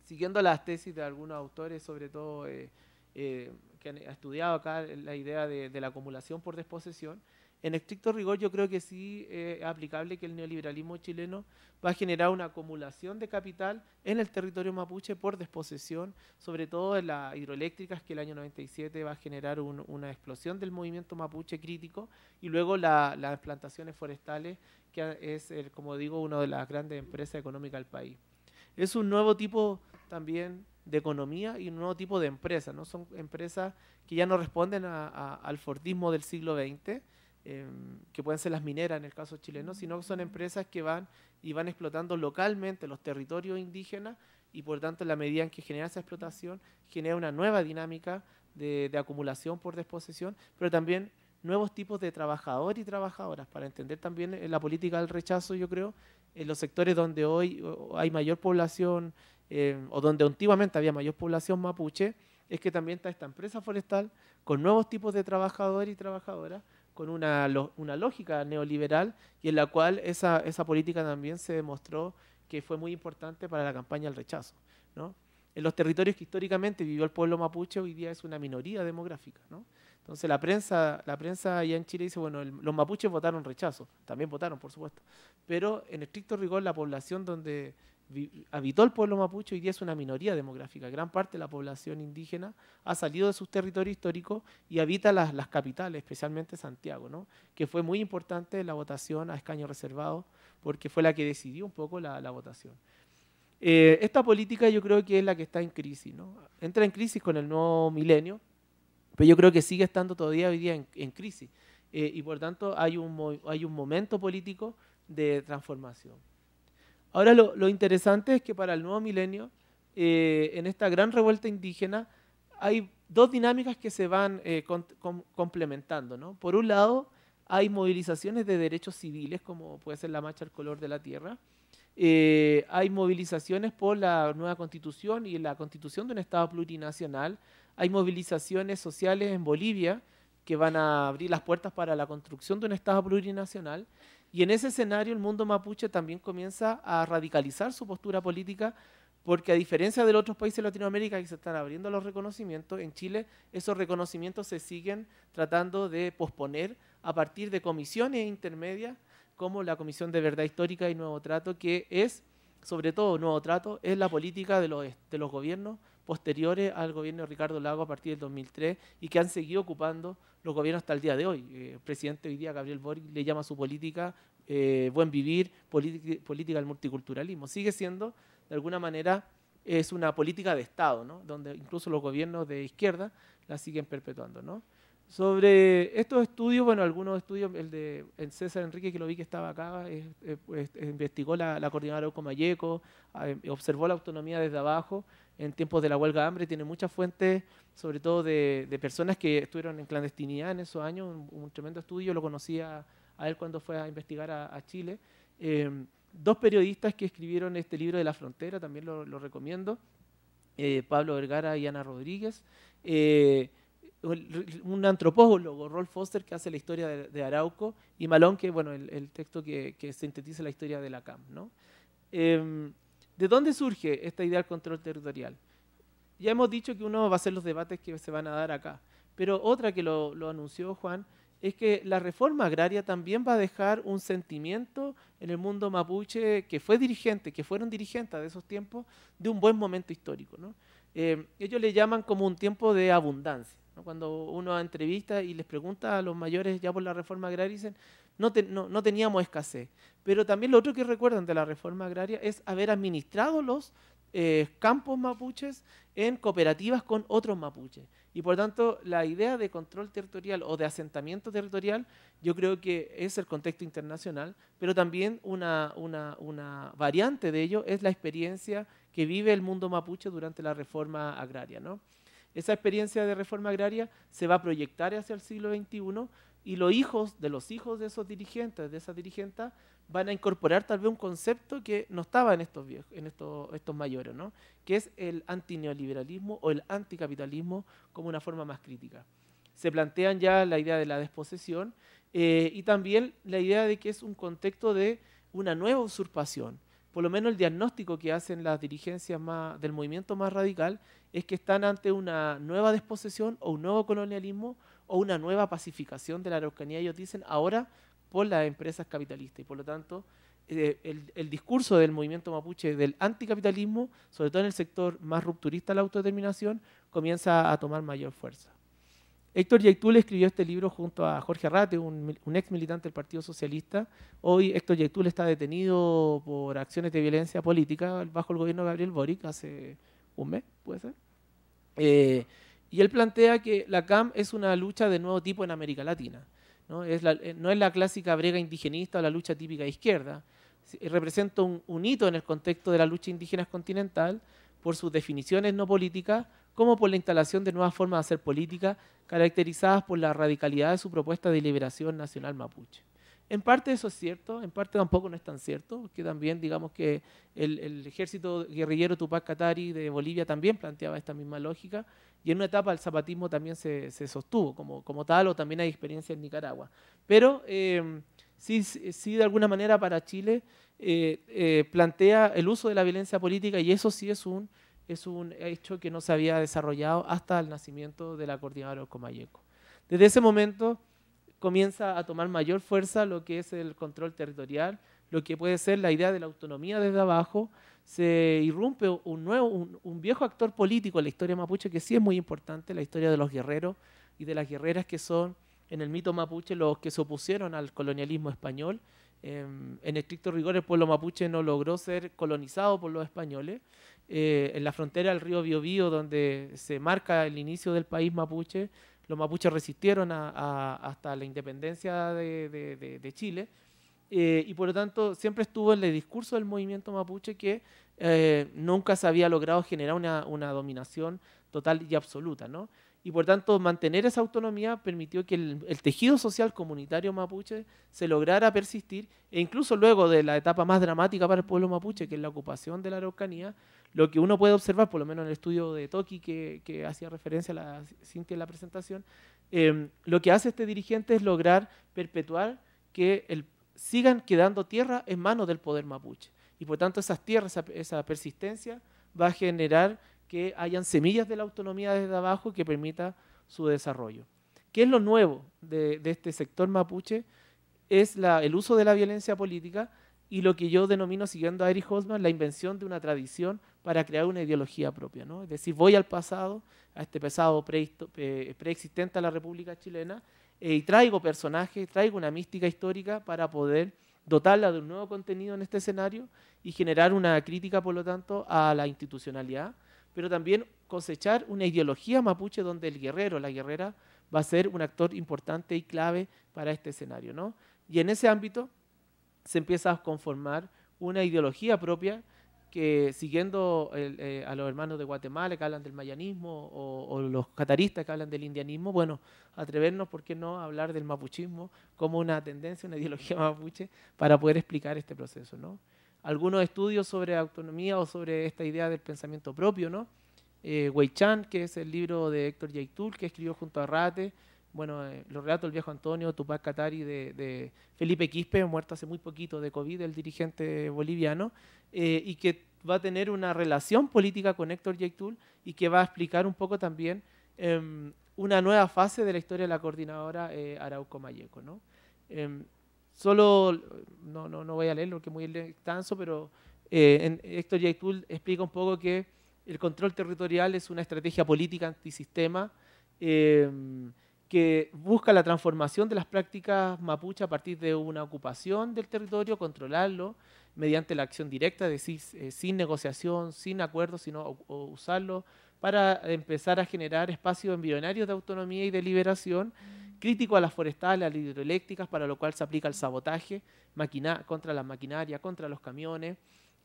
Siguiendo las tesis de algunos autores, sobre todo eh, eh, que han estudiado acá la idea de la acumulación por desposesión, en estricto rigor yo creo que sí eh, es aplicable que el neoliberalismo chileno va a generar una acumulación de capital en el territorio mapuche por desposesión, sobre todo de las hidroeléctricas que el año 97 va a generar una explosión del movimiento mapuche crítico y luego las plantaciones forestales que es, como digo, una de las grandes empresas económicas del país. Es un nuevo tipo también de economía y un nuevo tipo de empresa, ¿no? son empresas que ya no responden al fortismo del siglo XX, Em, que pueden ser las mineras en el caso chileno, sino que son mm. empresas que van y van explotando localmente los territorios indígenas y por tanto la medida en que genera esa explotación genera una nueva dinámica de, acumulación por desposesión, pero también nuevos tipos de trabajadores y trabajadoras, para entender también eh, la política del rechazo, yo creo, en los sectores donde hoy hay mayor población em, o donde antiguamente había mayor población mapuche, es que también está esta empresa forestal con nuevos tipos de trabajadores y trabajadoras con una, una lógica neoliberal y en la cual esa, esa política también se demostró que fue muy importante para la campaña del rechazo. ¿no? En los territorios que históricamente vivió el pueblo mapuche, hoy día es una minoría demográfica. ¿no? Entonces la prensa, la prensa allá en Chile dice, bueno, los mapuches votaron rechazo, también votaron, por supuesto, pero en estricto rigor la población donde habitó el pueblo mapuche hoy día es una minoría demográfica. Gran parte de la población indígena ha salido de sus territorios históricos y habita las, capitales, especialmente Santiago, que fue muy importante la votación a escaño reservado porque fue la que decidió un poco la, votación. Eh, esta política yo creo que es la que está en crisis. ¿no? Entra en crisis con el nuevo milenio, pero yo creo que sigue estando todavía hoy día en, crisis. Eh, y por tanto hay hay un momento político de transformación. Ahora lo, interesante es que para el nuevo milenio, eh, en esta gran revuelta indígena, hay dos dinámicas que se van eh, complementando. ¿no? Por un lado, hay movilizaciones de derechos civiles, como puede ser la marcha al color de la tierra. Eh, hay movilizaciones por la nueva constitución y la constitución de un Estado plurinacional. Hay movilizaciones sociales en Bolivia que van a abrir las puertas para la construcción de un Estado plurinacional. Y en ese escenario el mundo mapuche también comienza a radicalizar su postura política porque a diferencia de los otros países de Latinoamérica que se están abriendo los reconocimientos, en Chile esos reconocimientos se siguen tratando de posponer a partir de comisiones intermedias como la Comisión de Verdad Histórica y Nuevo Trato, que es, sobre todo Nuevo Trato, es la política de los, de los gobiernos posteriores al gobierno de Ricardo Lago a partir del 2003 y que han seguido ocupando los gobiernos hasta el día de hoy. Eh, el presidente hoy día, Gabriel Boric, le llama su política eh, buen vivir, política del multiculturalismo. Sigue siendo, de alguna manera, es una política de Estado, ¿no? donde incluso los gobiernos de izquierda la siguen perpetuando. ¿no? Sobre estos estudios, bueno, algunos estudios, el de César Enrique, que lo vi que estaba acá, pues, investigó la, la coordinadora Ocomayeco, eh, observó la autonomía desde abajo, en tiempos de la huelga de hambre, tiene muchas fuentes, sobre todo de, personas que estuvieron en clandestinidad en esos años, un, tremendo estudio, lo conocí a, él cuando fue a investigar a, Chile. Em, dos periodistas que escribieron este libro de la frontera, también lo, recomiendo, eh, Pablo Vergara y Ana Rodríguez. Eh, un antropólogo, Rolf Foster, que hace la historia de, Arauco, y Malón, que bueno, el, texto que, que, sintetiza la historia de la CAM. ¿no? Em, ¿De dónde surge esta idea del control territorial? Ya hemos dicho que uno va a hacer los debates que se van a dar acá, pero otra que lo, anunció Juan es que la reforma agraria también va a dejar un sentimiento en el mundo mapuche que fue dirigente, que fueron dirigentes de esos tiempos, de un buen momento histórico. Eh, ellos le llaman como un tiempo de abundancia. Cuando uno entrevista y les pregunta a los mayores ya por la reforma agraria, dicen, no, teníamos escasez. Pero también lo otro que recuerdan de la reforma agraria es haber administrado los eh, campos mapuches en cooperativas con otros mapuches. Y por tanto, la idea de control territorial o de asentamiento territorial, yo creo que es el contexto internacional, pero también una, una variante de ello es la experiencia que vive el mundo mapuche durante la reforma agraria. ¿no? Esa experiencia de reforma agraria se va a proyectar hacia el siglo XXI, y los hijos de los hijos de esos dirigentes, de esas dirigentes, van a incorporar tal vez un concepto que no estaba en estos viejos, en estos, estos mayores, ¿no? que es el antineoliberalismo o el anticapitalismo como una forma más crítica. Se plantean ya la idea de la desposesión eh, y también la idea de que es un contexto de una nueva usurpación. Por lo menos el diagnóstico que hacen las dirigencias más, del movimiento más radical es que están ante una nueva desposesión o un nuevo colonialismo o una nueva pacificación de la Araucanía, ellos dicen, ahora por las empresas capitalistas. Y por lo tanto, eh, el, discurso del movimiento mapuche del anticapitalismo, sobre todo en el sector más rupturista de la autodeterminación, comienza a tomar mayor fuerza. Héctor Yectul escribió este libro junto a Jorge Arrate, un, ex militante del Partido Socialista. Hoy Héctor Yectul está detenido por acciones de violencia política bajo el gobierno de Gabriel Boric hace un mes, puede ser. Eh, y él plantea que la CAM es una lucha de nuevo tipo en América Latina. ¿no? Es la, eh, no es la clásica brega indigenista o la lucha típica de izquierda. Eh, representa un, hito en el contexto de la lucha indígena continental por sus definiciones no políticas, como por la instalación de nuevas formas de hacer política caracterizadas por la radicalidad de su propuesta de liberación nacional mapuche. En parte eso es cierto, en parte tampoco no es tan cierto, que también digamos que el, el ejército guerrillero Tupac Katari de Bolivia también planteaba esta misma lógica y en una etapa el zapatismo también se, se sostuvo como, como, tal, o también hay experiencia en Nicaragua. Pero em, sí, sí, de alguna manera para Chile eh, eh, plantea el uso de la violencia política y eso sí es un, es un hecho que no se había desarrollado hasta el nacimiento de la coordinadora Comayeco. Desde ese momento comienza a tomar mayor fuerza lo que es el control territorial, lo que puede ser la idea de la autonomía desde abajo, se irrumpe un viejo actor político en la historia mapuche que sí es muy importante, la historia de los guerreros y de las guerreras que son en el mito mapuche los que se opusieron al colonialismo español. Em, en estricto rigor, el pueblo mapuche no logró ser colonizado por los españoles. Eh, en la frontera del río Biobío, donde se marca el inicio del país mapuche, los mapuches resistieron hasta la independencia de Chile eh, y por lo tanto siempre estuvo en el discurso del movimiento mapuche que eh, nunca se había logrado generar una, dominación total y absoluta, ¿no? Y por tanto, mantener esa autonomía permitió que el, tejido social comunitario mapuche se lograra persistir, e incluso luego de la etapa más dramática para el pueblo mapuche, que es la ocupación de la Araucanía, lo que uno puede observar, por lo menos en el estudio de Toki, que, que hacía referencia a la Cintia en la presentación, eh, lo que hace este dirigente es lograr perpetuar que el sigan quedando tierra en manos del poder mapuche. Y por tanto esas tierras, esa, persistencia va a generar que hayan semillas de la autonomía desde abajo que permita su desarrollo. ¿Qué es lo nuevo de, este sector mapuche? Es el uso de la violencia política y lo que yo denomino, siguiendo a Eric Hosman, la invención de una tradición para crear una ideología propia. ¿no? Es decir, voy al pasado, a este pasado eh, preexistente a la República Chilena, eh, y traigo personajes, traigo una mística histórica para poder dotarla de un nuevo contenido en este escenario y generar una crítica, por lo tanto, a la institucionalidad, pero también cosechar una ideología mapuche donde el guerrero, la guerrera, va a ser un actor importante y clave para este escenario. ¿no? Y en ese ámbito se empieza a conformar una ideología propia que siguiendo eh, a los hermanos de Guatemala que hablan del mayanismo o, los cataristas que hablan del indianismo, bueno, atrevernos, ¿por qué no?, hablar del mapuchismo como una tendencia, una ideología mapuche para poder explicar este proceso, ¿no? Algunos estudios sobre autonomía o sobre esta idea del pensamiento propio, ¿no? Eh, Wei Chan, que es el libro de Héctor Yaitul, que escribió junto a Rate, bueno, eh, los relatos del viejo Antonio, Tupac Katari, de, de, Felipe Quispe, muerto hace muy poquito de COVID, el dirigente boliviano, eh, y que va a tener una relación política con Héctor Yaitul y que va a explicar un poco también em, una nueva fase de la historia de la coordinadora eh, Arauco Mayeco. ¿no? Em, solo, no, no, no, voy a leerlo porque es muy extenso, pero Héctor Yaitul explica un poco que el control territorial es una estrategia política antisistema. Em, que busca la transformación de las prácticas mapuche a partir de una ocupación del territorio, controlarlo mediante la acción directa, es decir, eh, sin negociación, sin acuerdo, sino usarlo para empezar a generar espacios embrionarios de autonomía y de liberación crítico a las forestales, a las hidroeléctricas, para lo cual se aplica el sabotaje contra la maquinaria, contra los camiones,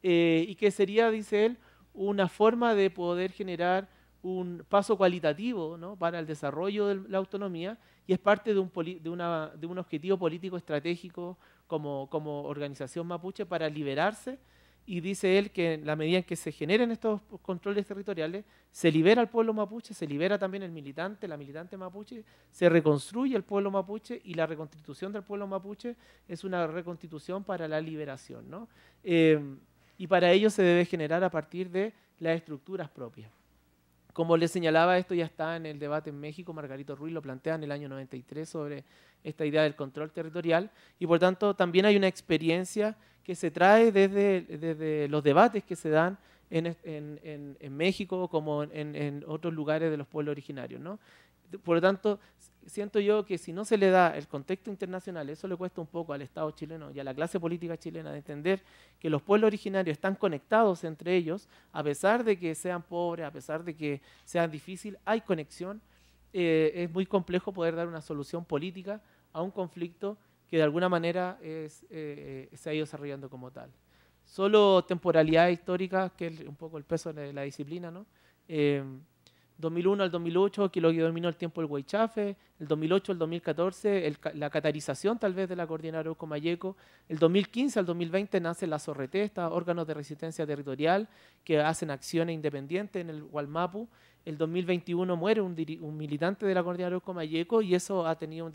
eh, y que sería, dice él, una forma de poder generar un paso cualitativo para el desarrollo de la autonomía y es parte de un, objetivo político estratégico como, organización mapuche para liberarse y dice él que en la medida en que se generen estos controles territoriales, se libera el pueblo mapuche, se libera también el militante, la militante mapuche, se reconstruye el pueblo mapuche y la reconstitución del pueblo mapuche es una reconstitución para la liberación. ¿no? Eh, y para ello se debe generar a partir de las estructuras propias. Como les señalaba, esto ya está en el debate en México, Margarito Ruiz lo plantea en el año 93 sobre esta idea del control territorial y por tanto también hay una experiencia que se trae desde, los debates que se dan en, México como en, en, otros lugares de los pueblos originarios. ¿no? Por lo tanto, siento yo que si no se le da el contexto internacional, eso le cuesta un poco al Estado chileno y a la clase política chilena de entender que los pueblos originarios están conectados entre ellos, a pesar de que sean pobres, a pesar de que sean difícil, hay conexión. Eh, es muy complejo poder dar una solución política a un conflicto que de alguna manera eh, se ha ido desarrollando como tal. Solo temporalidad histórica, que es un poco el peso de la disciplina, ¿no? Eh, 2001 al 2008, que lo que dominó el tiempo el Huaychafe, el 2008 al 2014, la catarización tal vez de la coordinadora Oco Mayeco, el 2015 al 2020 nace la Sorretesta, órganos de resistencia territorial que hacen acciones independientes en el Hualmapu, el 2021 muere un, militante de la coordinadora Oco Mayeco y eso ha tenido un,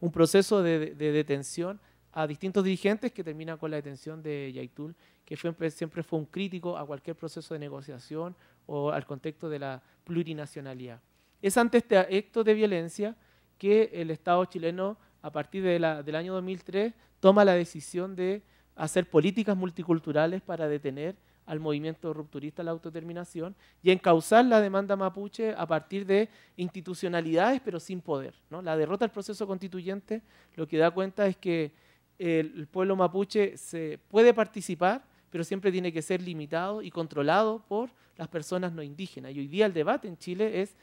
un, proceso de, detención a distintos dirigentes que termina con la detención de Yaitul, que siempre fue un crítico a cualquier proceso de negociación o al contexto de la plurinacionalidad. Es ante este acto de violencia que el Estado chileno, a partir del año 2003, toma la decisión de hacer políticas multiculturales para detener al movimiento rupturista la autodeterminación y encauzar la demanda mapuche a partir de institucionalidades pero sin poder. ¿no? La derrota del proceso constituyente lo que da cuenta es que el pueblo mapuche se puede participar, pero siempre tiene que ser limitado y controlado por las personas no indígenas. Y hoy día el debate en Chile es,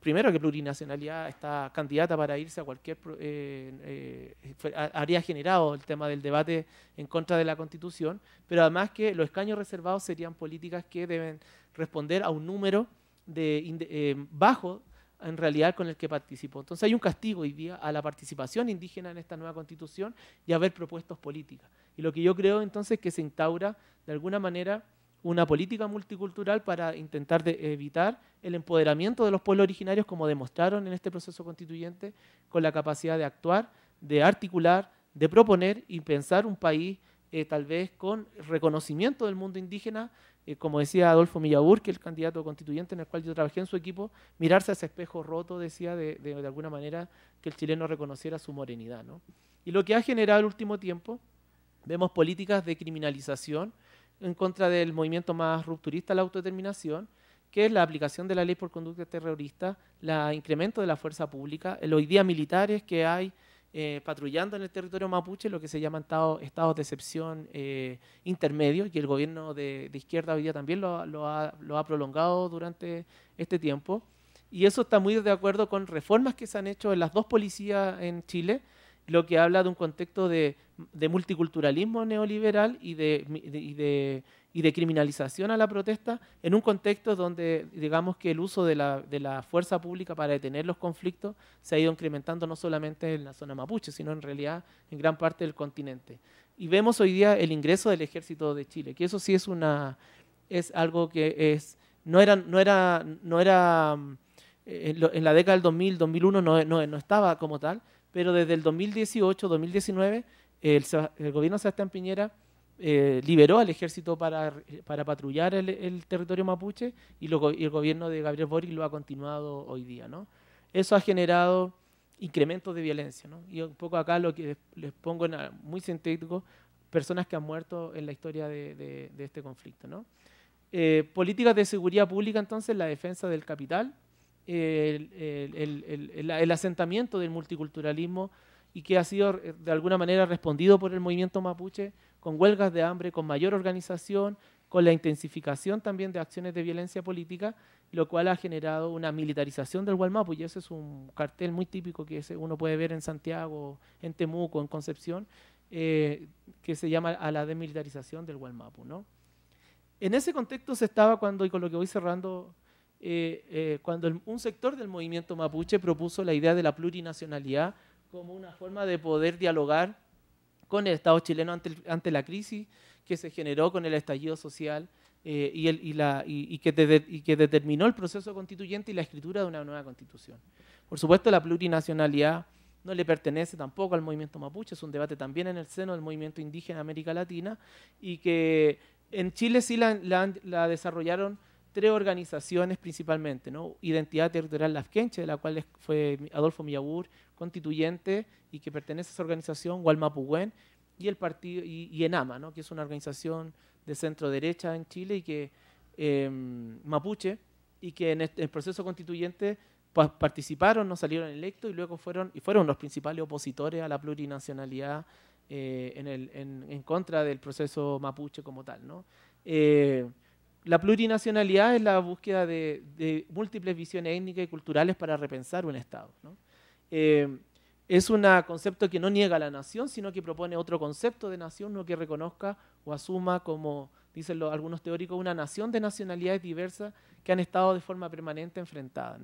primero, que plurinacionalidad está candidata para irse a cualquier... Eh, eh generado el tema del debate en contra de la Constitución, pero además que los escaños reservados serían políticas que deben responder a un número de, eh, bajo en realidad con el que participó. Entonces hay un castigo hoy día a la participación indígena en esta nueva constitución y a ver propuestas políticas. Y lo que yo creo entonces es que se instaura de alguna manera una política multicultural para intentar evitar el empoderamiento de los pueblos originarios, como demostraron en este proceso constituyente, con la capacidad de actuar, de articular, de proponer y pensar un país eh, tal vez con reconocimiento del mundo indígena, eh, como decía Adolfo Millabur, que el candidato constituyente en el cual yo trabajé en su equipo, mirarse a ese espejo roto, decía de, de alguna manera que el chileno reconociera su morenidad. ¿no? Y lo que ha generado el último tiempo Vemos políticas de criminalización en contra del movimiento más rupturista, la autodeterminación, que es la aplicación de la ley por conducta terrorista, el incremento de la fuerza pública, el hoy día militares que hay eh, patrullando en el territorio mapuche, lo que se llaman estados estado de excepción eh, intermedios, y el gobierno de, izquierda hoy día también lo ha prolongado durante este tiempo. Y eso está muy de acuerdo con reformas que se han hecho en las dos policías en Chile, lo que habla de un contexto de, multiculturalismo neoliberal y de, criminalización a la protesta en un contexto donde, digamos, que el uso de la, de la fuerza pública para detener los conflictos se ha ido incrementando no solamente en la zona mapuche, sino en realidad en gran parte del continente. Y vemos hoy día el ingreso del ejército de Chile, que eso sí es, una, es algo que es, no era... No era, no era eh, en la década del 2000, 2001 no, no estaba como tal, pero desde el 2018-2019 el, gobierno de Sebastián Piñera eh, liberó al ejército para, para patrullar el, territorio mapuche y, lo, el gobierno de Gabriel Boric lo ha continuado hoy día. ¿no? Eso ha generado incrementos de violencia. Y un poco acá lo que les, pongo muy sintético, personas que han muerto en la historia de, este conflicto. ¿no? Eh, políticas de seguridad pública, entonces, la defensa del capital, el, asentamiento del multiculturalismo y que ha sido eh, de alguna manera respondido por el movimiento mapuche con huelgas de hambre, con mayor organización, con la intensificación también de acciones de violencia política, lo cual ha generado una militarización del Gualmapu, y ese es un cartel muy típico que uno puede ver en Santiago, en Temuco, en Concepción, eh, que se llama a la desmilitarización del Gualmapu. ¿no? En ese contexto se estaba cuando, y con lo que voy cerrando, eh, eh, cuando un sector del movimiento mapuche propuso la idea de la plurinacionalidad como una forma de poder dialogar con el Estado chileno ante, la crisis que se generó con el estallido social eh, y, el, la, que que determinó el proceso constituyente y la escritura de una nueva constitución. Por supuesto, la plurinacionalidad no le pertenece tampoco al movimiento mapuche, es un debate también en el seno del movimiento indígena de América Latina y que en Chile sí la, la desarrollaron tres organizaciones principalmente, Identidad Territorial Lafkenche, de la cual fue Adolfo Millabur constituyente y que pertenece a esa organización, Walmapuwen, y el partido y, Enama, que es una organización de centro derecha en Chile y que em, mapuche y que en este, el proceso constituyente participaron, no salieron electos y luego fueron y fueron los principales opositores a la plurinacionalidad eh, en, contra del proceso mapuche como tal, ¿no? Eh, la plurinacionalidad es la búsqueda de, múltiples visiones étnicas y culturales para repensar un Estado. Eh, es un concepto que no niega la nación, sino que propone otro concepto de nación, no que reconozca o asuma, como dicen algunos teóricos, una nación de nacionalidades diversas que han estado de forma permanente enfrentadas.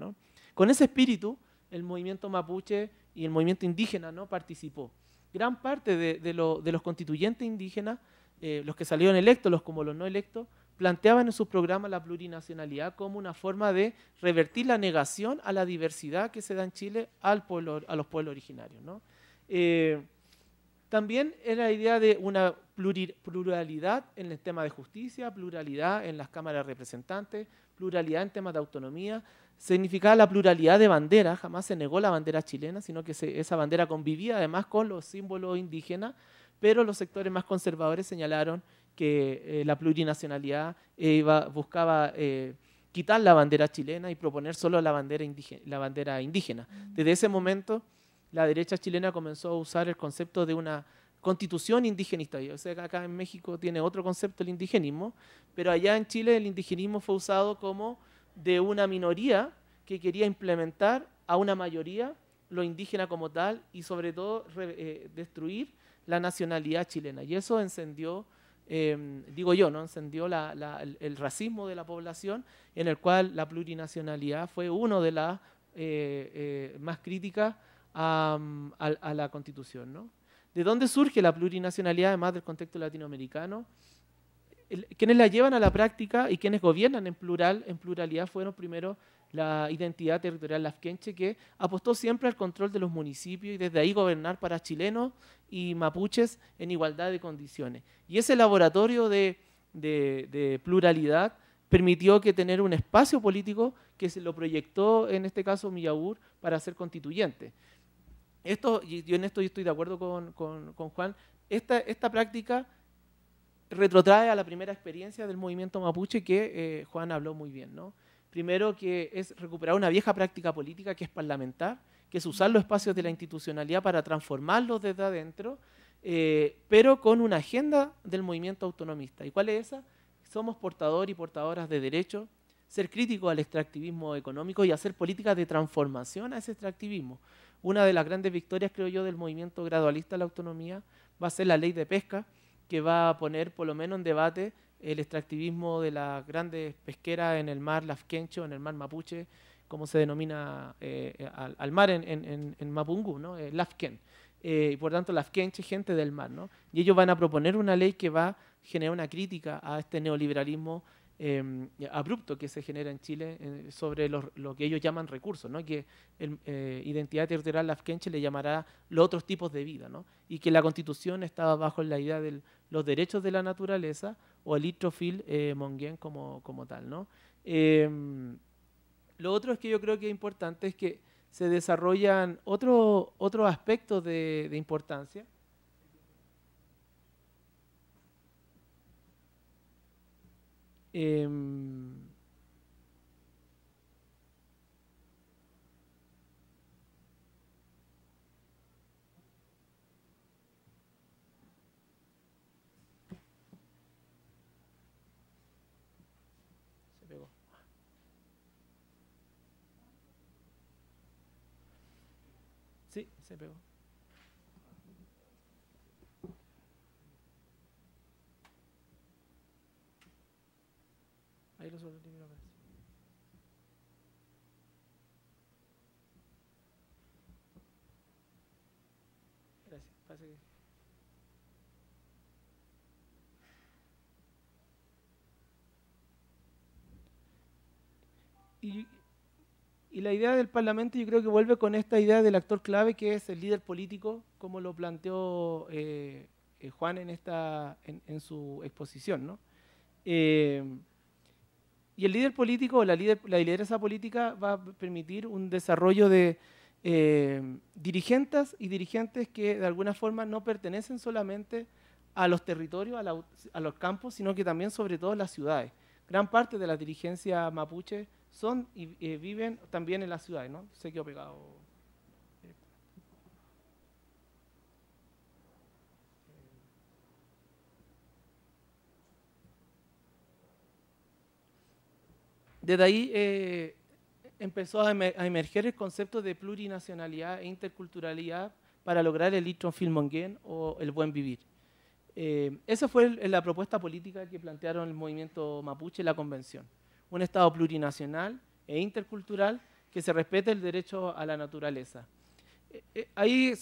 Con ese espíritu, el movimiento mapuche y el movimiento indígena ¿no? participó. Gran parte de, los constituyentes indígenas, eh, los que salieron electos, los como los no electos, planteaban en sus programas la plurinacionalidad como una forma de revertir la negación a la diversidad que se da en Chile pueblo, a los pueblos originarios. Eh, también era la idea de una pluralidad en el tema de justicia, pluralidad en las cámaras representantes, pluralidad en temas de autonomía. Significaba la pluralidad de banderas, jamás se negó la bandera chilena, sino que esa bandera convivía además con los símbolos indígenas, pero los sectores más conservadores señalaron que eh, la plurinacionalidad eh, iba, buscaba eh, quitar la bandera chilena y proponer solo la bandera, indígena, Desde ese momento, la derecha chilena comenzó a usar el concepto de una constitución indigenista. O sea, que acá en México tiene otro concepto el indigenismo, pero allá en Chile el indigenismo fue usado como de una minoría que quería implementar a una mayoría lo indígena como tal y sobre todo destruir la nacionalidad chilena. Y eso encendió Em, digo yo, ¿no? encendió el, racismo de la población, en el cual la plurinacionalidad fue una de las eh, eh, más críticas a, la Constitución. ¿De dónde surge la plurinacionalidad, además del contexto latinoamericano? ¿Quiénes la llevan a la práctica y quienes gobiernan en plural, en pluralidad, fueron primero la identidad territorial lafkenche que apostó siempre al control de los municipios y desde ahí gobernar para chilenos y mapuches en igualdad de condiciones. Y ese laboratorio de, pluralidad permitió que tener un espacio político que se lo proyectó, en este caso Millaur, para ser constituyente. Esto, y yo en esto estoy de acuerdo con, Juan, esta, práctica retrotrae a la primera experiencia del movimiento mapuche que eh, Juan habló muy bien, ¿no? Primero, que es recuperar una vieja práctica política que es parlamentar, que es usar los espacios de la institucionalidad para transformarlos desde adentro, eh, pero con una agenda del movimiento autonomista. ¿Y cuál es esa? Somos portador y portadoras de derechos, ser críticos al extractivismo económico y hacer políticas de transformación a ese extractivismo. Una de las grandes victorias, creo yo, del movimiento gradualista de la autonomía va a ser la ley de pesca, que va a poner por lo menos en debate el extractivismo de las grandes pesqueras en el mar Lafkencho, en el mar Mapuche, como se denomina eh, eh, al, mar en, Mapungú, ¿no? Eh, Lafken. y por tanto, Lafkenche, gente del mar. ¿no? Y ellos van a proponer una ley que va a generar una crítica a este neoliberalismo Em, abrupto que se genera en Chile eh, sobre lo que ellos llaman recursos, ¿no? que la eh, identidad territorial afganche le llamará los otros tipos de vida, ¿no? y que la constitución estaba bajo la idea de los derechos de la naturaleza o el itrofil eh, monguén como, tal. ¿no? Em, lo otro es que yo creo que es importante es que se desarrollan otros otro aspectos de importancia Eh, Sí, se pegó. Y, la idea del Parlamento yo creo que vuelve con esta idea del actor clave que es el líder político, como lo planteó eh, eh, Juan en, esta, en, su exposición. ¿no? Eh, y el líder político o la, lideresa política va a permitir un desarrollo de eh, dirigentes y dirigentes que de alguna forma no pertenecen solamente a los territorios, a, los campos, sino que también sobre todo las ciudades. Gran parte de la dirigencia mapuche son y eh, viven también en las ciudades, ¿no? Sé que he pegado. Desde ahí eh, empezó a, emerger el concepto de plurinacionalidad e interculturalidad para lograr el Litron Filmongen o el buen vivir. Eh, esa fue la propuesta política que plantearon el movimiento mapuche y la convención. Un Estado plurinacional e intercultural que se respete el derecho a la naturaleza, eh, eh, ahí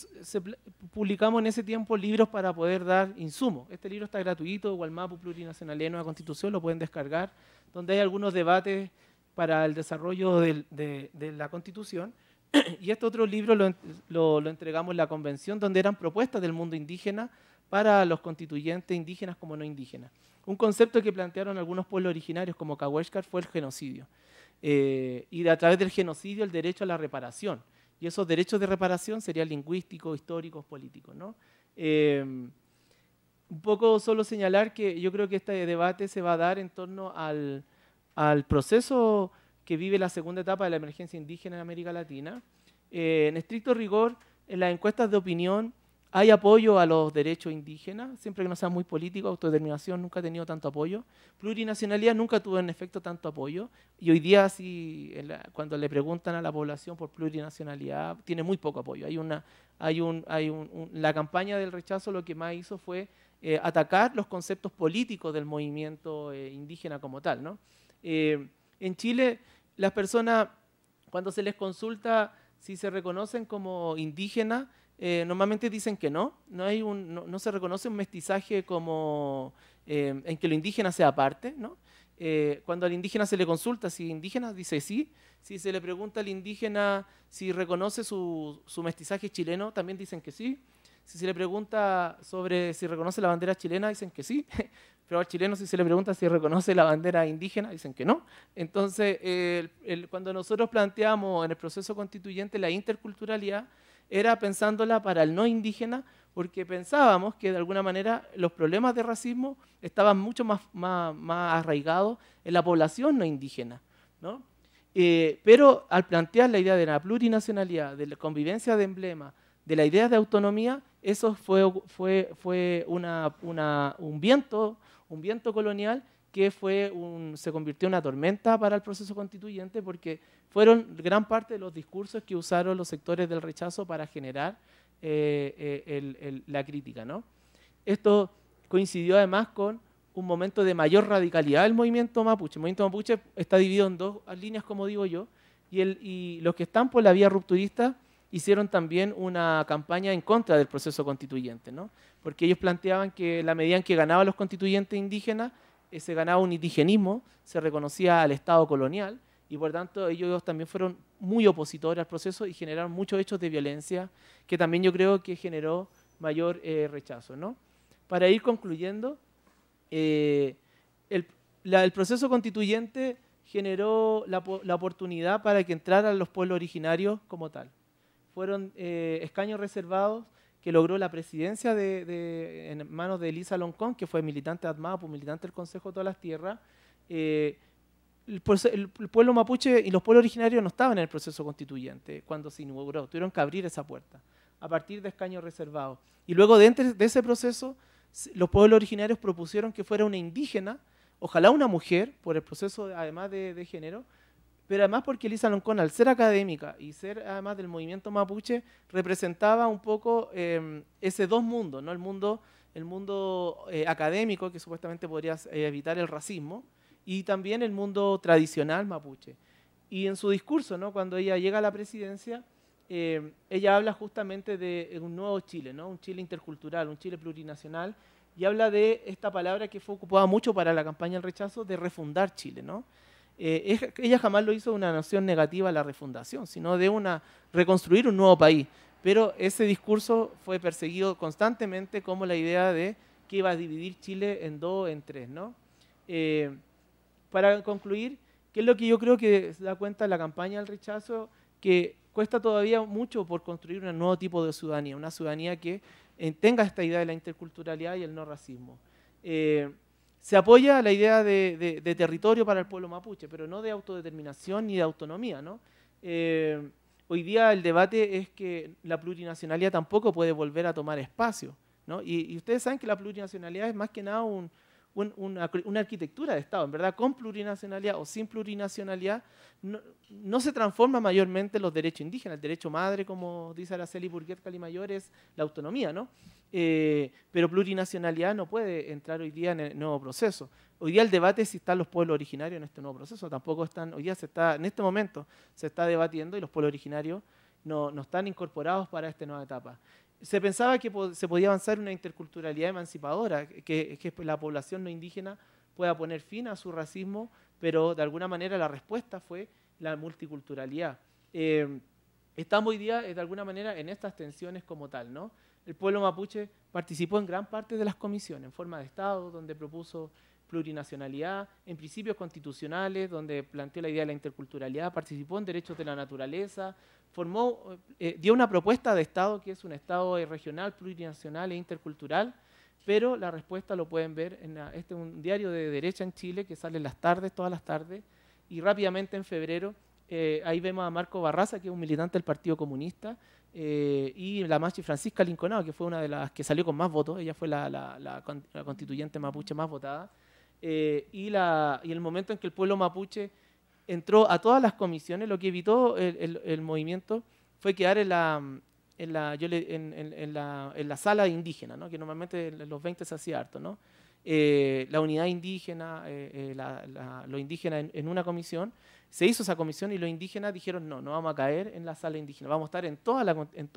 publicamos en ese tiempo libros para poder dar insumos. Este libro está gratuito, MAPU Plurinacional y Nueva Constitución, lo pueden descargar, donde hay algunos debates para el desarrollo de, la Constitución. y este otro libro lo, entregamos en la convención, donde eran propuestas del mundo indígena para los constituyentes indígenas como no indígenas. Un concepto que plantearon algunos pueblos originarios como Cahuéscar fue el genocidio. Eh, y a través del genocidio el derecho a la reparación y esos derechos de reparación serían lingüísticos, históricos, políticos. ¿no? Eh, un poco solo señalar que yo creo que este debate se va a dar en torno al, proceso que vive la segunda etapa de la emergencia indígena en América Latina. Eh, en estricto rigor, en las encuestas de opinión, hay apoyo a los derechos indígenas, siempre que no sea muy político, autodeterminación nunca ha tenido tanto apoyo. Plurinacionalidad nunca tuvo en efecto tanto apoyo. Y hoy día, si, cuando le preguntan a la población por plurinacionalidad, tiene muy poco apoyo. Hay una, hay un, hay un, la campaña del rechazo lo que más hizo fue eh, atacar los conceptos políticos del movimiento eh, indígena como tal. ¿no? Eh, en Chile, las personas, cuando se les consulta si se reconocen como indígenas, eh, normalmente dicen que no, no, hay un, no, se reconoce un mestizaje como eh, en que lo indígena sea parte, ¿no? Eh, cuando al indígena se le consulta si indígena, dice sí. Si se le pregunta al indígena si reconoce su, mestizaje chileno, también dicen que sí. Si se le pregunta sobre si reconoce la bandera chilena, dicen que sí. Pero al chileno si se le pregunta si reconoce la bandera indígena, dicen que no. Entonces, cuando nosotros planteamos en el proceso constituyente la interculturalidad, era pensándola para el no indígena, porque pensábamos que de alguna manera los problemas de racismo estaban mucho más, más, arraigados en la población no indígena. ¿no? Eh, pero al plantear la idea de la plurinacionalidad, de la convivencia de emblema, de la idea de autonomía, eso fue, fue, fue un, viento, un viento colonial que fue se convirtió en una tormenta para el proceso constituyente porque fueron gran parte de los discursos que usaron los sectores del rechazo para generar eh, eh, la crítica. ¿no? Esto coincidió además con un momento de mayor radicalidad del movimiento mapuche. El movimiento mapuche está dividido en dos líneas, como digo yo, y, los que están por la vía rupturista hicieron también una campaña en contra del proceso constituyente, ¿no? porque ellos planteaban que la medida en que ganaban los constituyentes indígenas se ganaba un indigenismo, se reconocía al Estado colonial y por tanto ellos también fueron muy opositores al proceso y generaron muchos hechos de violencia que también yo creo que generó mayor eh, rechazo. Para ir concluyendo, eh, el, proceso constituyente generó la, oportunidad para que entraran los pueblos originarios como tal. Fueron eh, escaños reservados que logró la presidencia en manos de Elisa Loncón, que fue militante de ADMAPU, militante del Consejo de todas las Tierras, eh, el, pueblo mapuche y los pueblos originarios no estaban en el proceso constituyente cuando se inauguró, tuvieron que abrir esa puerta a partir de escaños reservados. Y luego dentro de ese proceso, los pueblos originarios propusieron que fuera una indígena, ojalá una mujer, por el proceso además de, de género, pero además porque Elisa Loncón, al ser académica y ser además del movimiento mapuche, representaba un poco em, ese dos mundos, ¿no? el mundo, el mundo eh, académico, que supuestamente podría eh, evitar el racismo, y también el mundo tradicional mapuche. Y en su discurso, ¿no? cuando ella llega a la presidencia, em, ella habla justamente de eh, un nuevo Chile, ¿no? un Chile intercultural, un Chile plurinacional, y habla de esta palabra que fue ocupada mucho para la campaña del rechazo, de refundar Chile. ¿no? Eh, ella jamás lo hizo de una noción negativa a la refundación, sino de una, reconstruir un nuevo país. Pero ese discurso fue perseguido constantemente como la idea de que iba a dividir Chile en dos, en tres. ¿no? Eh, para concluir, ¿qué es lo que yo creo que se da cuenta la campaña del rechazo? Que cuesta todavía mucho por construir un nuevo tipo de ciudadanía, una ciudadanía que eh, tenga esta idea de la interculturalidad y el no racismo se apoya la idea de, territorio para el pueblo mapuche, pero no de autodeterminación ni de autonomía. ¿no? Eh, hoy día el debate es que la plurinacionalidad tampoco puede volver a tomar espacio. y, ustedes saben que la plurinacionalidad es más que nada un, una, arquitectura de Estado, en verdad, con plurinacionalidad o sin plurinacionalidad, no, se transforma mayormente los derechos indígenas. El derecho madre, como dice Araceli Burguet Calimayor, es la autonomía, ¿no? Eh, pero plurinacionalidad no puede entrar hoy día en el nuevo proceso. Hoy día el debate es si están los pueblos originarios en este nuevo proceso. Tampoco están, hoy día se está, en este momento, se está debatiendo y los pueblos originarios no están incorporados para esta nueva etapa se pensaba que se podía avanzar una interculturalidad emancipadora, que, la población no indígena pueda poner fin a su racismo, pero de alguna manera la respuesta fue la multiculturalidad. Eh, estamos hoy día, eh, de alguna manera, en estas tensiones como tal, ¿no? El pueblo mapuche participó en gran parte de las comisiones, en forma de Estado, donde propuso plurinacionalidad, en principios constitucionales, donde planteó la idea de la interculturalidad, participó en derechos de la naturaleza, formó, eh, dio una propuesta de Estado que es un Estado regional, plurinacional e intercultural, pero la respuesta lo pueden ver en este un diario de derecha en Chile que sale las tardes, todas las tardes, y rápidamente en febrero eh, ahí vemos a Marco Barraza, que es un militante del Partido Comunista, eh, y la machi Francisca Linconado, que fue una de las que salió con más votos, ella fue la, constituyente mapuche más votada, y, y el momento en que el pueblo mapuche entró a todas las comisiones, lo que evitó el, el, movimiento fue quedar en la, en la, yo en, en, la, en la, sala indígena, ¿no? que normalmente los 20 se hacía harto, ¿no? Eh, la unidad indígena, eh, eh, la, lo indígena en, una comisión, se hizo esa comisión y los indígenas dijeron, no, no vamos a caer en la sala indígena, vamos a estar en toda la, en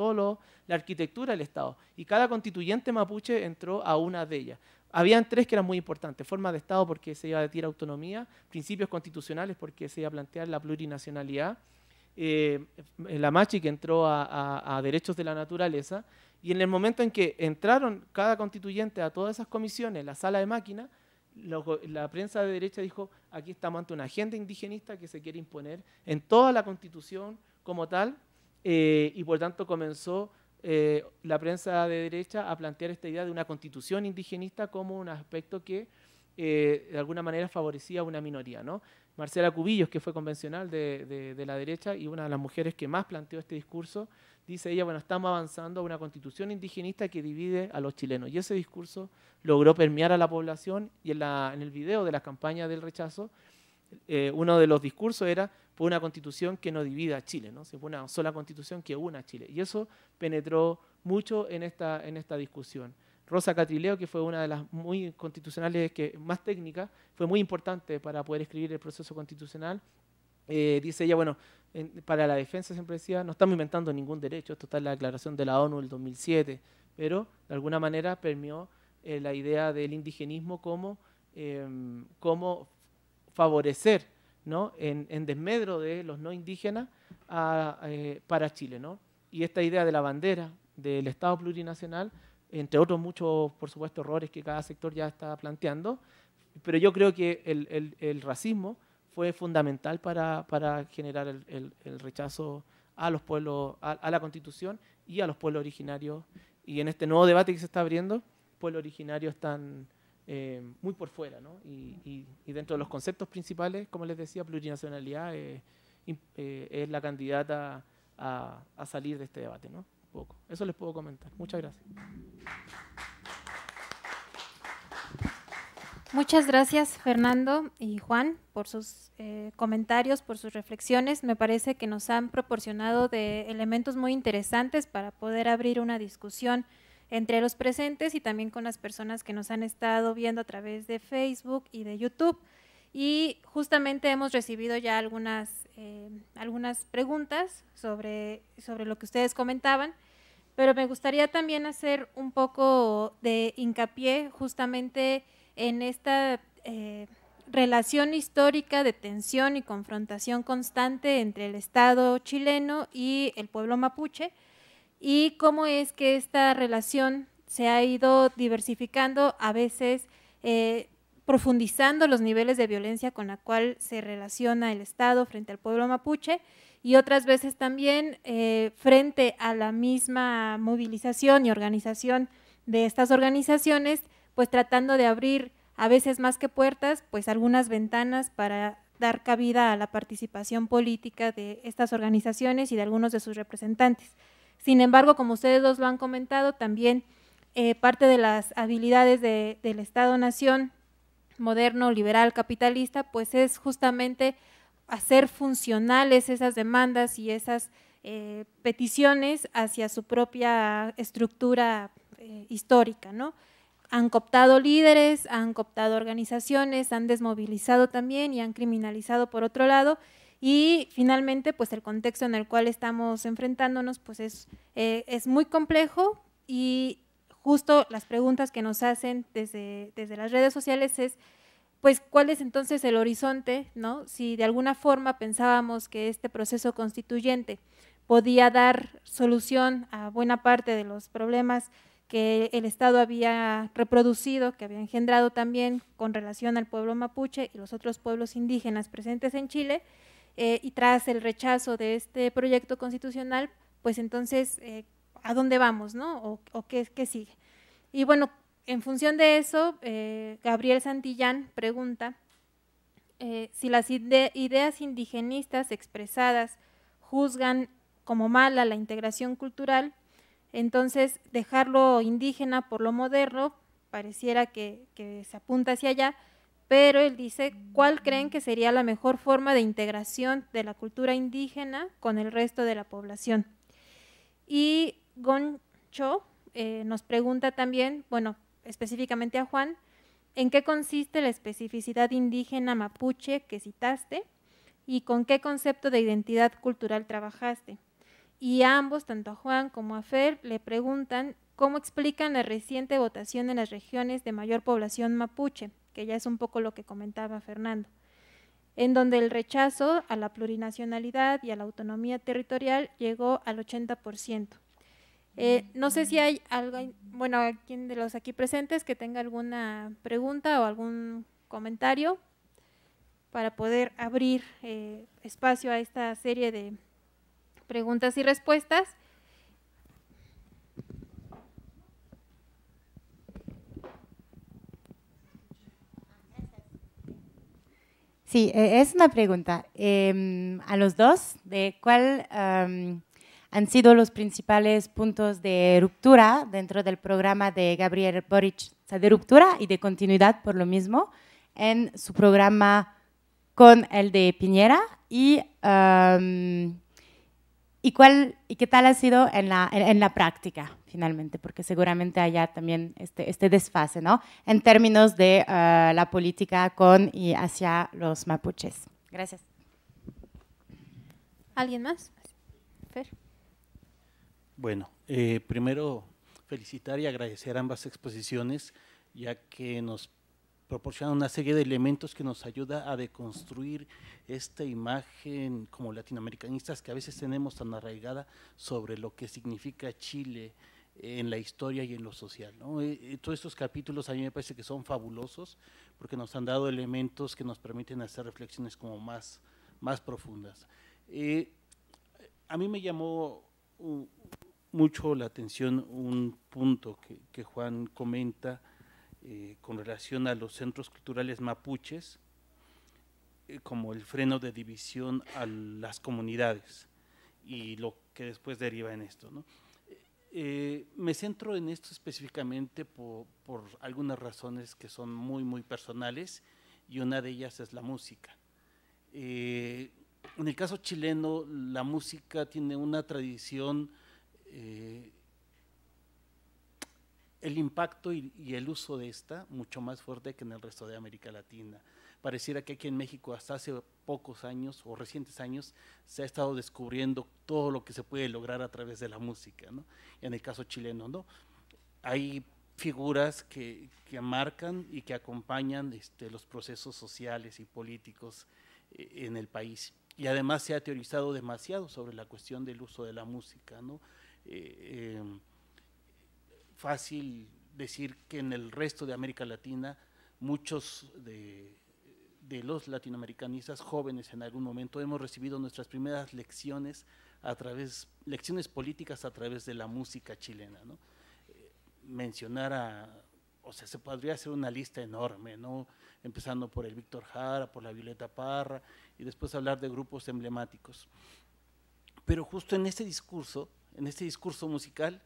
la arquitectura del Estado. Y cada constituyente mapuche entró a una de ellas. Habían tres que eran muy importantes, forma de Estado porque se iba a decir autonomía, principios constitucionales porque se iba a plantear la plurinacionalidad, eh, la Machi que entró a, a derechos de la naturaleza, y en el momento en que entraron cada constituyente a todas esas comisiones, la sala de máquina, la prensa de derecha dijo, aquí estamos ante una agenda indigenista que se quiere imponer en toda la constitución como tal, eh, y por tanto comenzó eh, la prensa de derecha a plantear esta idea de una constitución indigenista como un aspecto que eh, de alguna manera favorecía a una minoría. ¿no? Marcela Cubillos, que fue convencional de la derecha y una de las mujeres que más planteó este discurso, dice ella, bueno, estamos avanzando a una constitución indigenista que divide a los chilenos. Y ese discurso logró permear a la población y en, la, en el video de la campaña del rechazo, eh, uno de los discursos era por una constitución que no divida a Chile, ¿no? fue una sola constitución que una a Chile. Y eso penetró mucho en esta, en esta discusión. Rosa Catrileo, que fue una de las muy constitucionales que más técnica, fue muy importante para poder escribir el proceso constitucional. Eh, dice ella, bueno, para la defensa siempre decía, no estamos inventando ningún derecho, esto está en la declaración de la ONU del 2007, pero de alguna manera permeó eh, la idea del indigenismo como, em, como favorecer ¿no? en, desmedro de los no indígenas eh, para Chile. ¿no? Y esta idea de la bandera, del Estado plurinacional, entre otros muchos, por supuesto, errores que cada sector ya está planteando, pero yo creo que el racismo fue fundamental para, generar el, rechazo a los pueblos, a, la constitución y a los pueblos originarios. Y en este nuevo debate que se está abriendo, pueblos originarios están eh, muy por fuera, ¿no? y, dentro de los conceptos principales, como les decía, plurinacionalidad eh, eh, es la candidata a, salir de este debate, ¿no? poco. Eso les puedo comentar. Muchas gracias. Muchas gracias, Fernando y Juan, por sus eh, comentarios, por sus reflexiones. Me parece que nos han proporcionado de elementos muy interesantes para poder abrir una discusión entre los presentes y también con las personas que nos han estado viendo a través de Facebook y de YouTube. Y justamente hemos recibido ya algunas, eh, algunas preguntas sobre, sobre lo que ustedes comentaban, pero me gustaría también hacer un poco de hincapié justamente en esta eh, relación histórica de tensión y confrontación constante entre el Estado chileno y el pueblo mapuche y cómo es que esta relación se ha ido diversificando, a veces eh, profundizando los niveles de violencia con la cual se relaciona el Estado frente al pueblo mapuche y otras veces también eh, frente a la misma movilización y organización de estas organizaciones, pues tratando de abrir a veces más que puertas, pues algunas ventanas para dar cabida a la participación política de estas organizaciones y de algunos de sus representantes. Sin embargo, como ustedes dos lo han comentado, también eh, parte de las habilidades del Estado-Nación moderno, liberal, capitalista, pues es justamente hacer funcionales esas demandas y esas eh, peticiones hacia su propia estructura eh, histórica, ¿no? han cooptado líderes, han cooptado organizaciones, han desmovilizado también y han criminalizado por otro lado. Y finalmente, pues el contexto en el cual estamos enfrentándonos, pues es, eh, es muy complejo y justo las preguntas que nos hacen desde, desde las redes sociales es, pues, ¿cuál es entonces el horizonte, no? Si de alguna forma pensábamos que este proceso constituyente podía dar solución a buena parte de los problemas que el Estado había reproducido, que había engendrado también con relación al pueblo mapuche y los otros pueblos indígenas presentes en Chile, eh, y tras el rechazo de este proyecto constitucional, pues entonces, eh, ¿a dónde vamos, no? ¿O, qué, sigue? Y bueno, en función de eso, eh, Gabriel Santillán pregunta si las ideas indigenistas expresadas juzgan como mala la integración cultural, entonces, dejarlo indígena por lo moderno pareciera que, se apunta hacia allá, pero él dice, ¿cuál creen que sería la mejor forma de integración de la cultura indígena con el resto de la población? Y Goncho eh, nos pregunta también, bueno, específicamente a Juan, ¿en qué consiste la especificidad indígena mapuche que citaste y con qué concepto de identidad cultural trabajaste? y ambos, tanto a Juan como a Fer, le preguntan cómo explican la reciente votación en las regiones de mayor población mapuche, que ya es un poco lo que comentaba Fernando, en donde el rechazo a la plurinacionalidad y a la autonomía territorial llegó al 80%. Eh, no sé si hay alguien, bueno, alguien de los aquí presentes que tenga alguna pregunta o algún comentario para poder abrir eh, espacio a esta serie de, preguntas y respuestas. Sí, e, es una pregunta em, a los dos de cuál han sido los principales puntos de ruptura dentro del programa de Gabriel Boric, o sea, de ruptura y de continuidad por lo mismo, en su programa con el de Piñera y ¿Y, cuál, y qué tal ha sido en la, práctica, finalmente? Porque seguramente haya también este, este desfase, ¿no? En términos de eh, la política con y hacia los mapuches. Gracias. ¿Alguien más? Bueno, eh, primero felicitar y agradecer ambas exposiciones, ya que nos proporciona una serie de elementos que nos ayuda a deconstruir esta imagen como latinoamericanistas que a veces tenemos tan arraigada sobre lo que significa Chile en la historia y en lo social. Eh, eh, todos estos capítulos a mí me parece que son fabulosos porque nos han dado elementos que nos permiten hacer reflexiones como más, más profundas. Eh, a mí me llamó mucho la atención un punto que, que Juan comenta, eh, con relación a los centros culturales mapuches eh, como el freno de división a las comunidades y lo que después deriva en esto. Eh, me centro en esto específicamente por, algunas razones que son muy, muy personales y una de ellas es la música. en el caso chileno, la música tiene una tradición el impacto y, el uso de esta mucho más fuerte que en el resto de América Latina. Pareciera que aquí en México hasta hace pocos años o recientes años se ha estado descubriendo todo lo que se puede lograr a través de la música, ¿no? En el caso chileno, ¿no? Hay figuras que, que marcan y que acompañan este, los procesos sociales y políticos eh, en el país. Y además se ha teorizado demasiado sobre la cuestión del uso de la música, ¿no? Eh, em, fácil decir que en el resto de América Latina muchos de, los latinoamericanistas jóvenes en algún momento hemos recibido nuestras primeras lecciones a través, lecciones políticas a través de la música chilena. ¿no? Eh, mencionar a, o sea, se podría hacer una lista enorme, ¿no? empezando por el Víctor Jara, por la Violeta Parra, y después hablar de grupos emblemáticos. Pero justo en este discurso, en este discurso musical,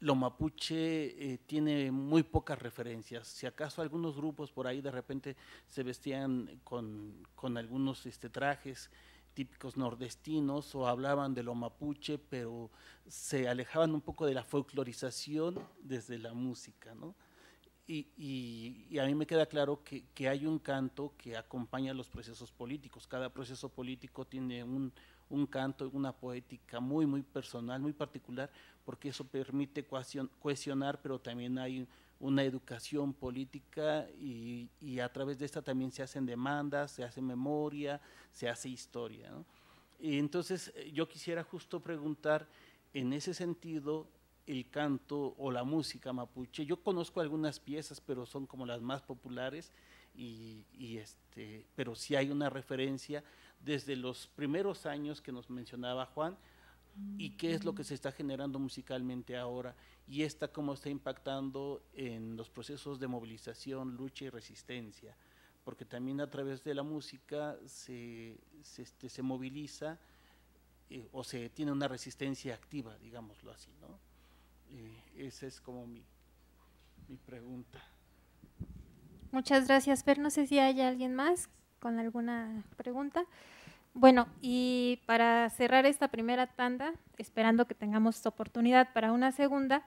lo mapuche eh, tiene muy pocas referencias. Si acaso algunos grupos por ahí de repente se vestían con, algunos este, trajes típicos nordestinos o hablaban de lo mapuche, pero se alejaban un poco de la folclorización desde la música. Y, a mí me queda claro que, que hay un canto que acompaña los procesos políticos. Cada proceso político tiene un, un canto, una poética muy, muy personal, muy particular, porque eso permite cohesionar, pero también hay una educación política y, a través de esta también se hacen demandas, se hace memoria, se hace historia. Y entonces eh, yo quisiera justo preguntar en ese sentido el canto o la música mapuche. Yo conozco algunas piezas, pero son como las más populares, y, este, pero sí hay una referencia desde los primeros años que nos mencionaba Juan y qué es lo que se está generando musicalmente ahora y está cómo está impactando en los procesos de movilización, lucha y resistencia, porque también a través de la música se, este, moviliza eh, o se tiene una resistencia activa, digámoslo así. ¿no? Eh, esa es como mi, mi pregunta. Muchas gracias, Fer. No sé si hay alguien más con alguna pregunta. Bueno, y para cerrar esta primera tanda, esperando que tengamos oportunidad para una segunda,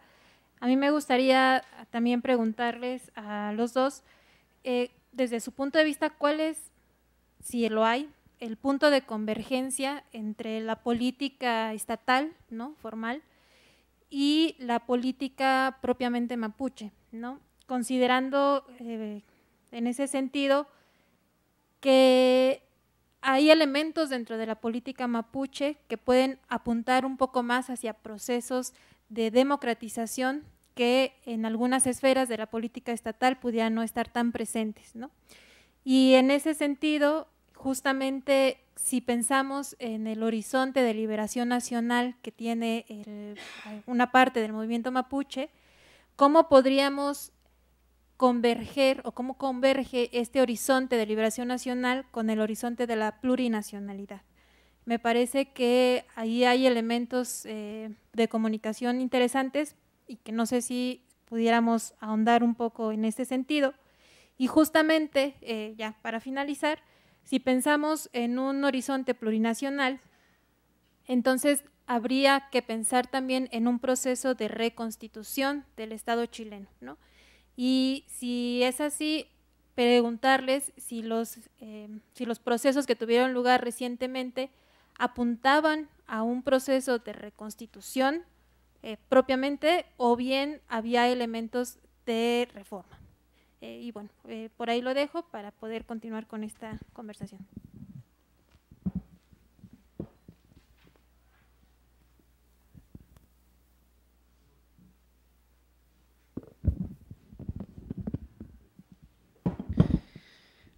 a mí me gustaría también preguntarles a los dos, eh, desde su punto de vista, ¿cuál es, si lo hay, el punto de convergencia entre la política estatal, ¿no? formal, y la política propiamente mapuche, ¿no? Considerando eh, en ese sentido que hay elementos dentro de la política mapuche que pueden apuntar un poco más hacia procesos de democratización que en algunas esferas de la política estatal pudieran no estar tan presentes. Y en ese sentido, justamente si pensamos en el horizonte de liberación nacional que tiene una parte del movimiento mapuche, ¿cómo podríamos converger o cómo converge este horizonte de liberación nacional con el horizonte de la plurinacionalidad. Me parece que ahí hay elementos eh, de comunicación interesantes y que no sé si pudiéramos ahondar un poco en este sentido. Y justamente, eh, ya para finalizar, si pensamos en un horizonte plurinacional, entonces habría que pensar también en un proceso de reconstitución del Estado chileno, ¿no? Y si es así, preguntarles eh, si los, procesos que tuvieron lugar recientemente apuntaban a un proceso de reconstitución eh, propiamente o bien había elementos de reforma. Eh, y bueno, por ahí lo dejo para poder continuar con esta conversación.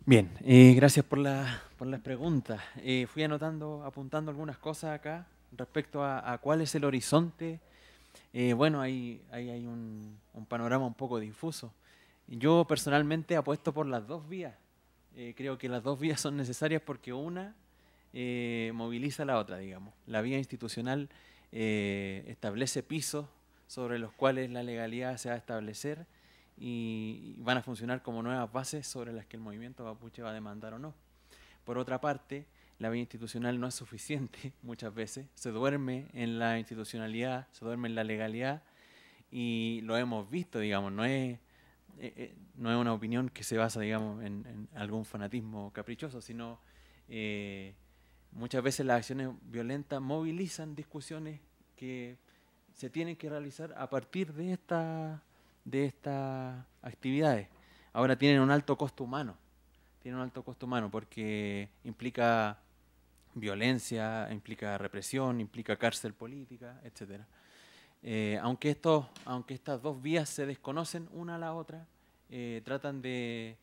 Bien, eh, gracias por, las preguntas. Eh, fui anotando, apuntando algunas cosas acá respecto a, cuál es el horizonte. Eh, bueno, ahí, hay un, un, panorama un poco difuso. Yo personalmente apuesto por las dos vías. creo que las dos vías son necesarias porque una moviliza a la otra, digamos. La vía institucional establece pisos sobre los cuales la legalidad se va a establecer y van a funcionar como nuevas bases sobre las que el movimiento mapuche va a demandar o no. Por otra parte, la vía institucional no es suficiente muchas veces, se duerme en la institucionalidad, se duerme en la legalidad y lo hemos visto, digamos, no es, eh, eh, no es una opinión que se basa, digamos, en, algún fanatismo caprichoso, sino eh, muchas veces las acciones violentas movilizan discusiones que se tienen que realizar a partir de esta de estas actividades. Ahora tienen un alto costo humano, tiene un alto costo humano porque implica violencia, implica represión, implica cárcel política, etc. Eh, aunque, estos, aunque estas dos vías se desconocen una a la otra, eh, tratan de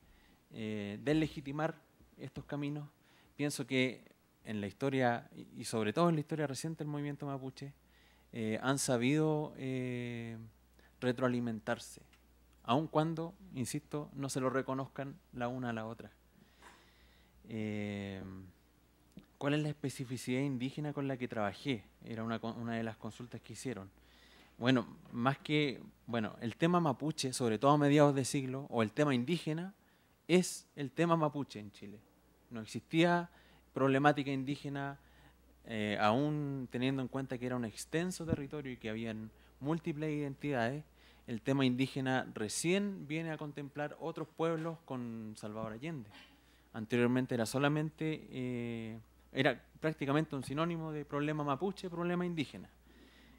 eh, deslegitimar estos caminos. Pienso que en la historia, y sobre todo en la historia reciente el movimiento mapuche, eh, han sabido retroalimentarse, aun cuando, insisto, no se lo reconozcan la una a la otra. Eh, ¿Cuál es la especificidad indígena con la que trabajé? Era una, de las consultas que hicieron. Bueno, más que, bueno, el tema mapuche, sobre todo a mediados de siglo, o el tema indígena, es el tema mapuche en Chile. No existía problemática indígena, eh, aún teniendo en cuenta que era un extenso territorio y que habían múltiples identidades, el tema indígena recién viene a contemplar otros pueblos con Salvador Allende. Anteriormente era solamente, eh, era prácticamente un sinónimo de problema mapuche, problema indígena.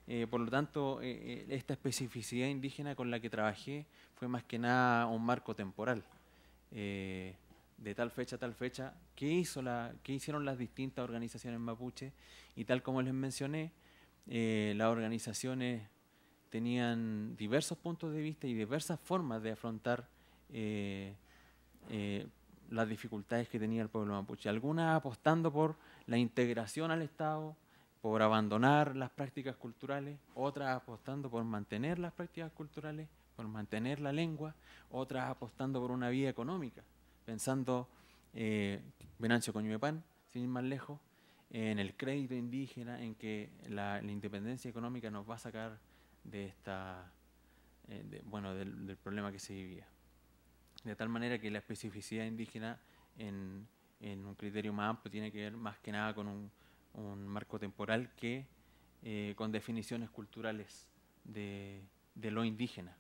Eh, por lo tanto, eh, esta especificidad indígena con la que trabajé fue más que nada un marco temporal. de tal fecha a tal fecha, ¿qué, hizo qué hicieron las distintas organizaciones mapuche? Y tal como les mencioné, las organizaciones tenían diversos puntos de vista y diversas formas de afrontar eh, eh, las dificultades que tenía el pueblo mapuche. Algunas apostando por la integración al Estado, por abandonar las prácticas culturales, otras apostando por mantener las prácticas culturales, por mantener la lengua, otras apostando por una vía económica, pensando eh, Venancio Coñuepan, sin ir más lejos, en el crédito indígena, en que la independencia económica nos va a sacar de esta, eh, bueno, del, problema que se vivía. De tal manera que la especificidad indígena en, un criterio más amplio tiene que ver más que nada con un, marco temporal que eh, con definiciones culturales de, lo indígena.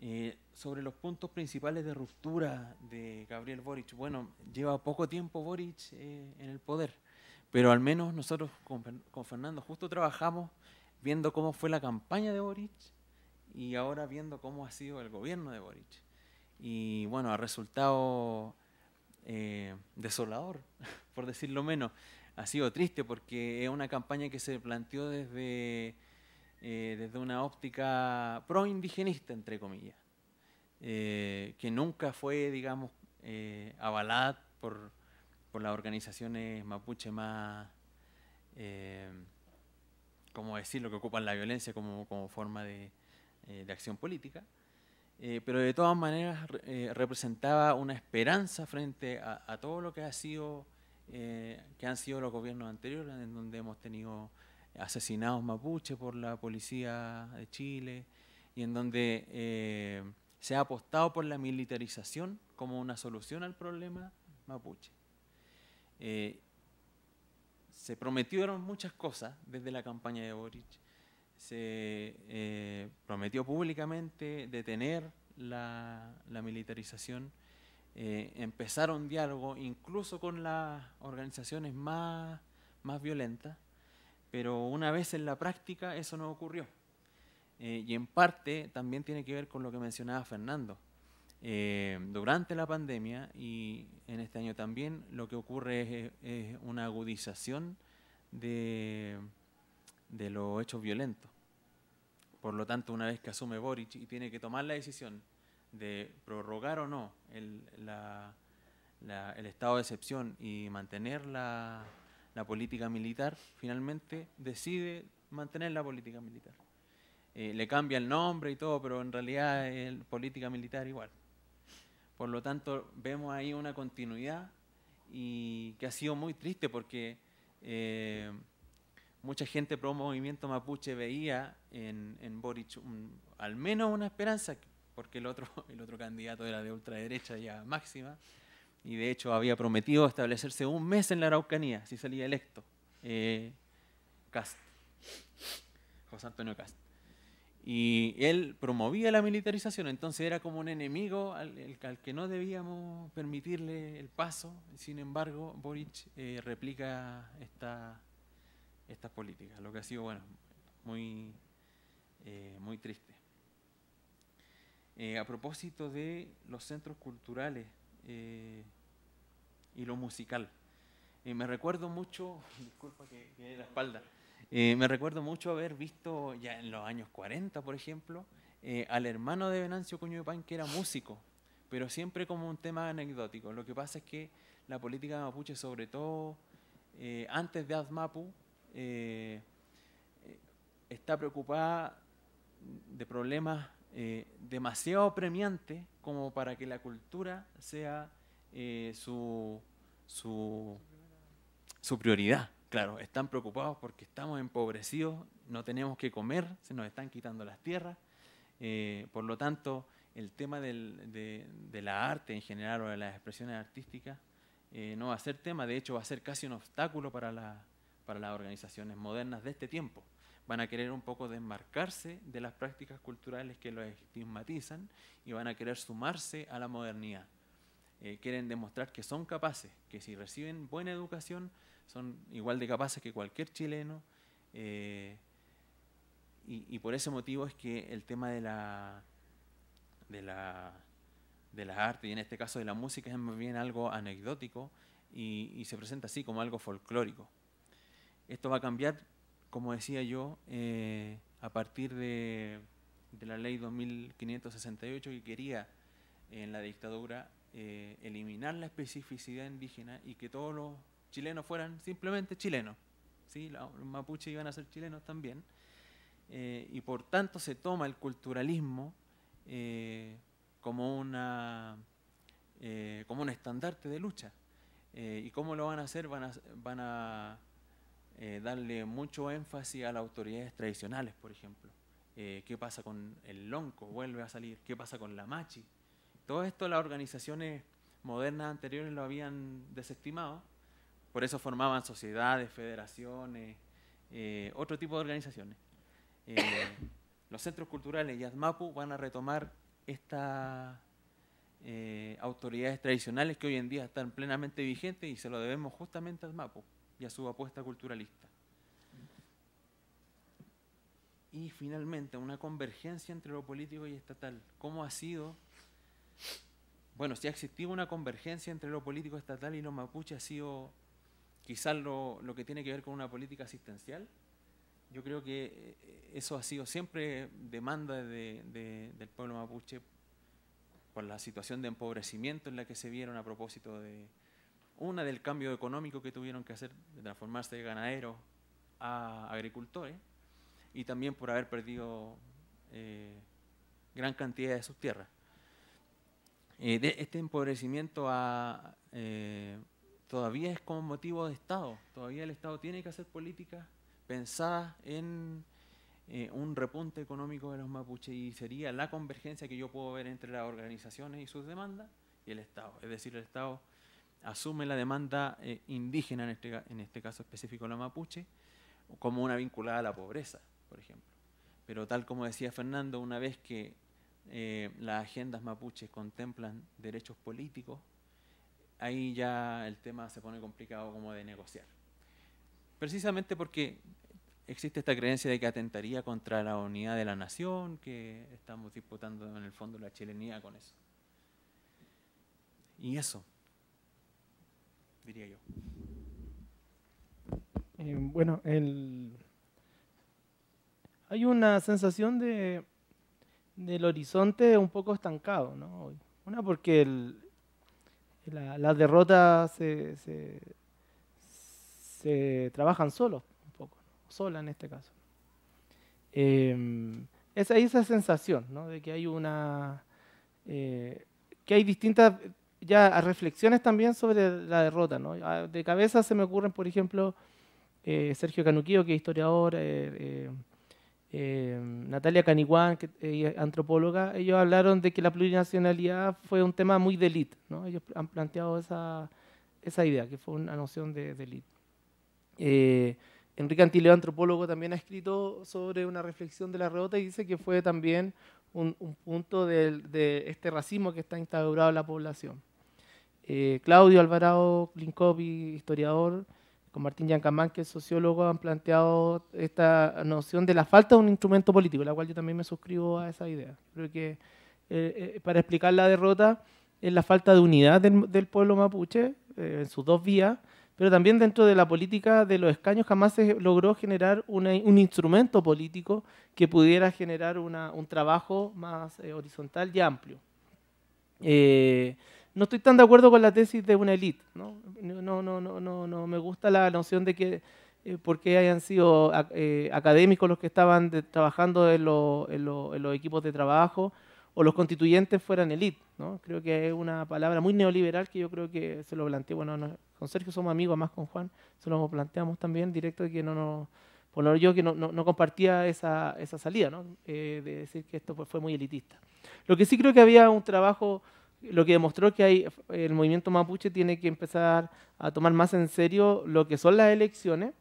Eh, sobre los puntos principales de ruptura de Gabriel Boric, bueno, lleva poco tiempo Boric en el poder, pero al menos nosotros con, con Fernando justo trabajamos viendo cómo fue la campaña de Boric y ahora viendo cómo ha sido el gobierno de Boric. Y bueno, ha resultado eh, desolador, por decirlo menos. Ha sido triste porque es una campaña que se planteó desde, eh, desde una óptica pro-indigenista, entre comillas, eh, que nunca fue, digamos, avalada por, por las organizaciones mapuche más como lo que ocupan la violencia como, forma eh, de, acción política, eh, pero de todas maneras eh, representaba una esperanza frente a, todo lo que, ha sido, que han sido los gobiernos anteriores, en donde hemos tenido asesinados mapuche por la policía de Chile y en donde se ha apostado por la militarización como una solución al problema mapuche se prometieron muchas cosas desde la campaña de Boric. Se eh, prometió públicamente detener la, militarización, eh, empezaron diálogos diálogo incluso con las organizaciones más, más violentas, pero una vez en la práctica eso no ocurrió. Eh, y en parte también tiene que ver con lo que mencionaba Fernando eh, durante la pandemia y en este año también lo que ocurre es, una agudización de, de los hechos violentos. Por lo tanto, una vez que asume Boric y tiene que tomar la decisión de prorrogar o no el, el estado de excepción y mantener la, política militar, finalmente decide mantener la política militar. Eh, le cambia el nombre y todo, pero en realidad es política militar igual. Por lo tanto, vemos ahí una continuidad y que ha sido muy triste porque eh, mucha gente pro movimiento mapuche veía en, en Boric al menos una esperanza, porque el otro, el otro candidato era de ultraderecha ya máxima, y de hecho había prometido establecerse un mes en la Araucanía si salía electo. Eh, José Antonio Cast. Y él promovía la militarización, entonces era como un enemigo al, que no debíamos permitirle el paso. Sin embargo, Boric eh, replica estas políticas, lo que ha sido bueno, muy, eh, muy triste. Eh, a propósito de los centros culturales eh, y lo musical, me recuerdo mucho, disculpa que, que la espalda. Eh, me recuerdo mucho haber visto ya en los años 40, por ejemplo, eh, al hermano de Venancio Cuño de que era músico, pero siempre como un tema anecdótico. Lo que pasa es que la política mapuche, sobre todo eh, antes de Azmapu, está preocupada de problemas demasiado premiantes como para que la cultura sea su prioridad. Claro, están preocupados porque estamos empobrecidos, no tenemos que comer, se nos están quitando las tierras. Eh, por lo tanto, el tema de, la arte en general o de las expresiones artísticas eh, no va a ser tema, de hecho va a ser casi un obstáculo para, las organizaciones modernas de este tiempo. Van a querer un poco desmarcarse de las prácticas culturales que los estigmatizan y van a querer sumarse a la modernidad. Eh, quieren demostrar que son capaces, que si reciben buena educación, son igual de capaces que cualquier chileno. Eh, y, por ese motivo es que el tema de la, de la de las artes y en este caso de la música es más bien algo anecdótico y, se presenta así como algo folclórico. Esto va a cambiar, como decía yo, eh, a partir de, la ley 2568 que quería en la dictadura eh, eliminar la especificidad indígena y que todos los chilenos fueran simplemente chilenos. ¿sí? Los mapuches iban a ser chilenos también. Eh, y por tanto se toma el culturalismo eh, como, una, eh, como un estandarte de lucha. ¿Y cómo lo van a hacer? van a darle mucho énfasis a las autoridades tradicionales, por ejemplo. ¿Qué pasa con el lonco? Vuelve a salir. ¿Qué pasa con la machi? Todo esto las organizaciones modernas anteriores lo habían desestimado por eso formaban sociedades, federaciones, eh, otro tipo de organizaciones. Eh, los centros culturales y Azmapu van a retomar estas eh, autoridades tradicionales que hoy en día están plenamente vigentes y se lo debemos justamente a Azmapu y a su apuesta culturalista. Y finalmente, una convergencia entre lo político y estatal. ¿Cómo ha sido? Bueno, si ha existido una convergencia entre lo político estatal y los mapuche, ha sido quizás lo, que tiene que ver con una política asistencial, yo creo que eh, eso ha sido siempre demanda del pueblo mapuche por la situación de empobrecimiento en la que se vieron a propósito de, una, del cambio económico que tuvieron que hacer, de transformarse de ganaderos a agricultores, y también por haber perdido eh, gran cantidad de sus tierras. Eh, este empobrecimiento ha, todavía es como motivo de Estado, todavía el Estado tiene que hacer políticas pensadas en eh, un repunte económico de los mapuches y sería la convergencia que yo puedo ver entre las organizaciones y sus demandas y el Estado. Es decir, el Estado asume la demanda eh, indígena, en este, este caso específico la mapuche, como una vinculada a la pobreza, por ejemplo. Pero tal como decía Fernando, una vez que eh, las agendas mapuches contemplan derechos políticos, ahí ya el tema se pone complicado como de negociar. Precisamente porque existe esta creencia de que atentaría contra la unidad de la nación, que estamos disputando en el fondo la chilenía con eso. Y eso, diría yo. Eh, bueno, hay una sensación de del horizonte un poco estancado, ¿no? Una porque el, las derrotas se, trabajan solos, un poco, sola en este caso. Eh, esa, sensación de que hay una. Eh, que hay distintas ya reflexiones también sobre la derrota. Ah, de cabeza se me ocurren, por ejemplo, eh, Sergio Canuquillo, que es historiador, eh, eh, Natalia Caniguán, eh, antropóloga, ellos hablaron de que la plurinacionalidad fue un tema muy de ellos han planteado esa, idea, que fue una noción de, de eh, Enrique Antileo, antropólogo, también ha escrito sobre una reflexión de la rebota y dice que fue también un, punto de, este racismo que está instaurado en la población. Claudio Alvarado Klinkovi, historiador, con Martín Yancamán, que es sociólogo, han planteado esta noción de la falta de un instrumento político, la cual yo también me suscribo a esa idea. Creo que eh, eh, para explicar la derrota es la falta de unidad del, pueblo mapuche eh, en sus dos vías, pero también dentro de la política de los escaños jamás se logró generar un instrumento político que pudiera generar un trabajo más horizontal y amplio no estoy tan de acuerdo con la tesis de una élite. ¿no? No, no, no, no, no, me gusta la noción de que eh, porque hayan sido eh, académicos los que estaban trabajando en, los equipos de trabajo o los constituyentes fueran élite. ¿no? Creo que es una palabra muy neoliberal que yo creo que se lo planteé. Bueno, con Sergio somos amigos, más con Juan, se lo planteamos también directo que no nos por lo menos yo que no, compartía esa, salida, eh, de decir que esto fue muy elitista. Lo que sí creo que había un trabajo lo que demostró que hay, el movimiento mapuche tiene que empezar a tomar más en serio lo que son las elecciones.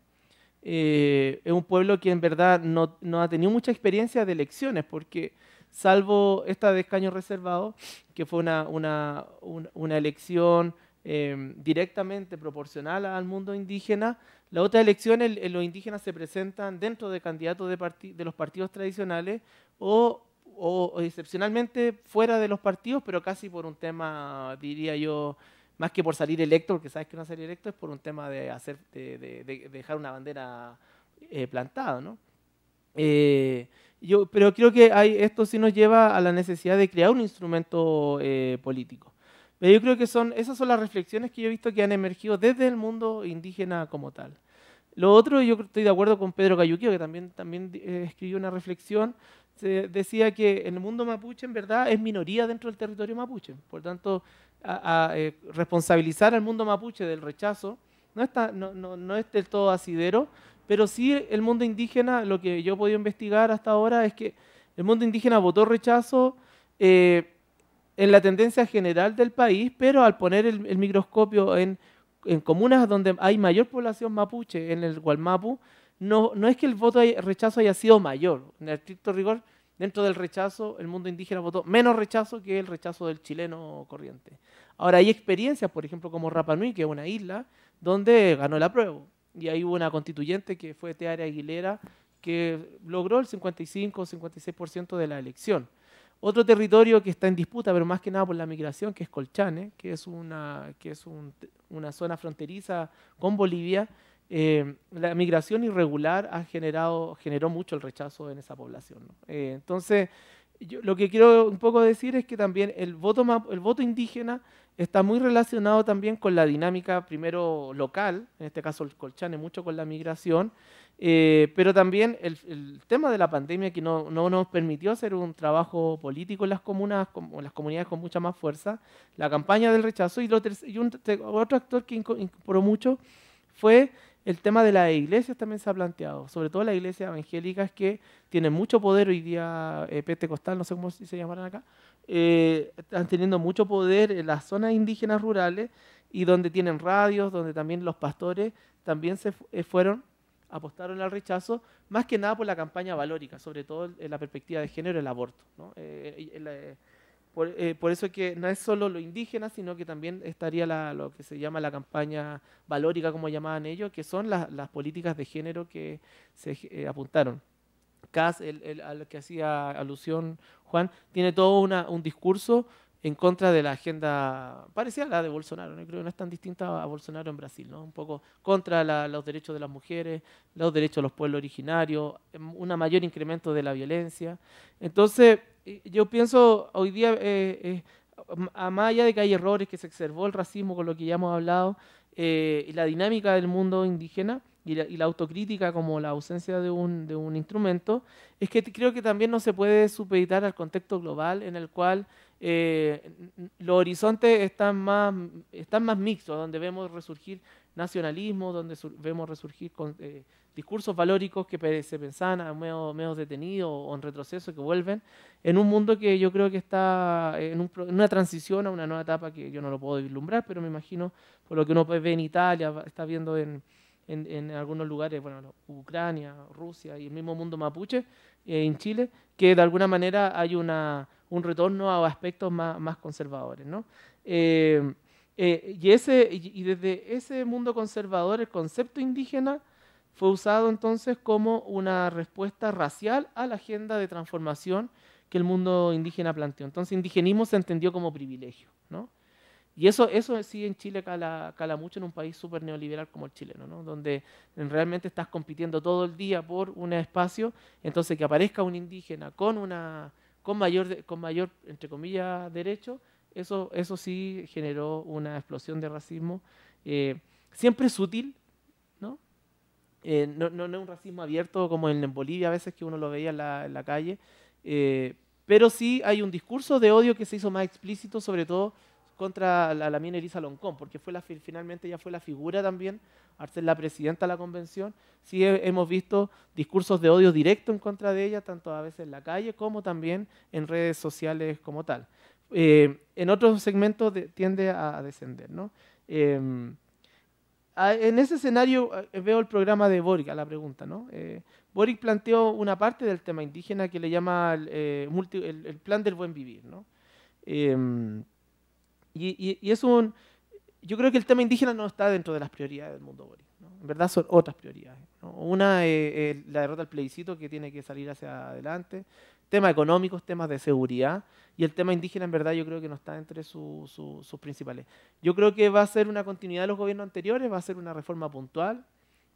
Eh, es un pueblo que en verdad no, no, ha tenido mucha experiencia de elecciones, porque salvo esta de Escaño Reservado, que fue una, una, elección eh, directamente proporcional al mundo indígena, la otra elección el, los indígenas se presentan dentro de candidatos de, de los partidos tradicionales o o, excepcionalmente fuera de los partidos, pero casi por un tema, diría yo, más que por salir electo, porque sabes que no salir electo es por un tema de, hacer, de, dejar una bandera eh, plantada, ¿no? Eh, yo, pero creo que hay, esto sí nos lleva a la necesidad de crear un instrumento eh, político. Pero yo creo que son, esas son las reflexiones que yo he visto que han emergido desde el mundo indígena como tal. Lo otro, yo estoy de acuerdo con Pedro Cayuquio, que también, también escribió una reflexión decía que el mundo mapuche en verdad es minoría dentro del territorio mapuche. Por tanto, a, eh, responsabilizar al mundo mapuche del rechazo no, está, no, es del todo asidero, pero sí el mundo indígena, lo que yo he podido investigar hasta ahora es que el mundo indígena votó rechazo eh, en la tendencia general del país, pero al poner el, microscopio en, en, comunas donde hay mayor población mapuche, en el Gualmapu, no, no es que el voto de rechazo haya sido mayor. En el estricto rigor, dentro del rechazo, el mundo indígena votó menos rechazo que el rechazo del chileno corriente. Ahora, hay experiencias, por ejemplo, como Rapa que es una isla, donde ganó la prueba. Y ahí hubo una constituyente que fue Teare Aguilera, que logró el 55 o 56% de la elección. Otro territorio que está en disputa, pero más que nada por la migración, que es Colchane, que es una, que es una zona fronteriza con Bolivia, eh, la migración irregular ha generado, generó mucho el rechazo en esa población. Eh, entonces, lo que quiero un poco decir es que también el voto, el voto indígena está muy relacionado también con la dinámica, primero local, en este caso el colchane, mucho con la migración, eh, pero también el, tema de la pandemia que no, no, nos permitió hacer un trabajo político en las comunas, como las comunidades con mucha más fuerza, la campaña del rechazo y, otro actor que incorporó mucho fue el tema de las iglesias también se ha planteado, sobre todo las iglesias evangélicas que tienen mucho poder hoy día, eh, pentecostal, no sé cómo se llamarán acá, eh, están teniendo mucho poder en las zonas indígenas rurales y donde tienen radios, donde también los pastores también se eh, fueron, apostaron al rechazo, más que nada por la campaña valórica, sobre todo en la perspectiva de género, el aborto. ¿no? Eh, por, eso es que no es solo lo indígena, sino que también estaría lo que se llama la campaña valórica, como llamaban ellos, que son las políticas de género que se eh, apuntaron. Cas al que hacía alusión Juan, tiene todo un discurso en contra de la agenda parecía la de Bolsonaro, ¿no? creo que no es tan distinta a Bolsonaro en Brasil, ¿no? un poco contra los derechos de las mujeres, los derechos de los pueblos originarios, un mayor incremento de la violencia. Entonces, yo pienso hoy día, eh, eh, a más allá de que hay errores, que se exacerbó el racismo con lo que ya hemos hablado, eh, y la dinámica del mundo indígena, y la, autocrítica como la ausencia de un, de un instrumento, es que creo que también no se puede supeditar al contexto global en el cual eh, los horizontes están más, están más mixtos, donde vemos resurgir nacionalismo, donde vemos resurgir eh, discursos valóricos que se pensaban a medios medio detenidos o en retroceso que vuelven, en un mundo que yo creo que está eh, en, en, una transición a una nueva etapa que yo no lo puedo vislumbrar, pero me imagino por lo que uno ve en Italia, está viendo en en, algunos lugares, bueno, Ucrania, Rusia y el mismo mundo mapuche, eh, en Chile, que de alguna manera hay una, un retorno a aspectos más, más conservadores. ¿no? Eh, eh, y, ese, y desde ese mundo conservador el concepto indígena fue usado entonces como una respuesta racial a la agenda de transformación que el mundo indígena planteó. Entonces indigenismo se entendió como privilegio. ¿no? Y eso, eso sí en Chile cala, cala mucho en un país súper neoliberal como el chileno, ¿no? donde realmente estás compitiendo todo el día por un espacio, entonces que aparezca un indígena con, una, con, mayor, con mayor, entre comillas, derecho, eso, eso sí generó una explosión de racismo, eh, Siempre siempre sutil, eh, ¿no? no, ¿no? es un racismo abierto como en, en, Bolivia a veces que uno lo veía en la, calle, eh, pero sí hay un discurso de odio que se hizo más explícito, sobre todo contra la, mina Elisa Loncón, porque fue la, finalmente ella fue la figura también, al ser la presidenta de la convención. Sí hemos visto discursos de odio directo en contra de ella, tanto a veces en la calle como también en redes sociales como tal. Eh, en otros segmentos tiende a, descender. ¿no? Eh, en ese escenario eh, veo el programa de Boric, a la pregunta. ¿no? Boric planteó una parte del tema indígena que le llama el, plan del buen vivir. ¿no? Y, es un... Yo creo que el tema indígena no está dentro de las prioridades del mundo Boris. En verdad son otras prioridades. Una es la derrota del plebiscito que tiene que salir hacia adelante, temas económicos, temas de seguridad, y el tema indígena en verdad yo creo que no está entre sus principales. Yo creo que va a ser una continuidad de los gobiernos anteriores, va a ser una reforma puntual,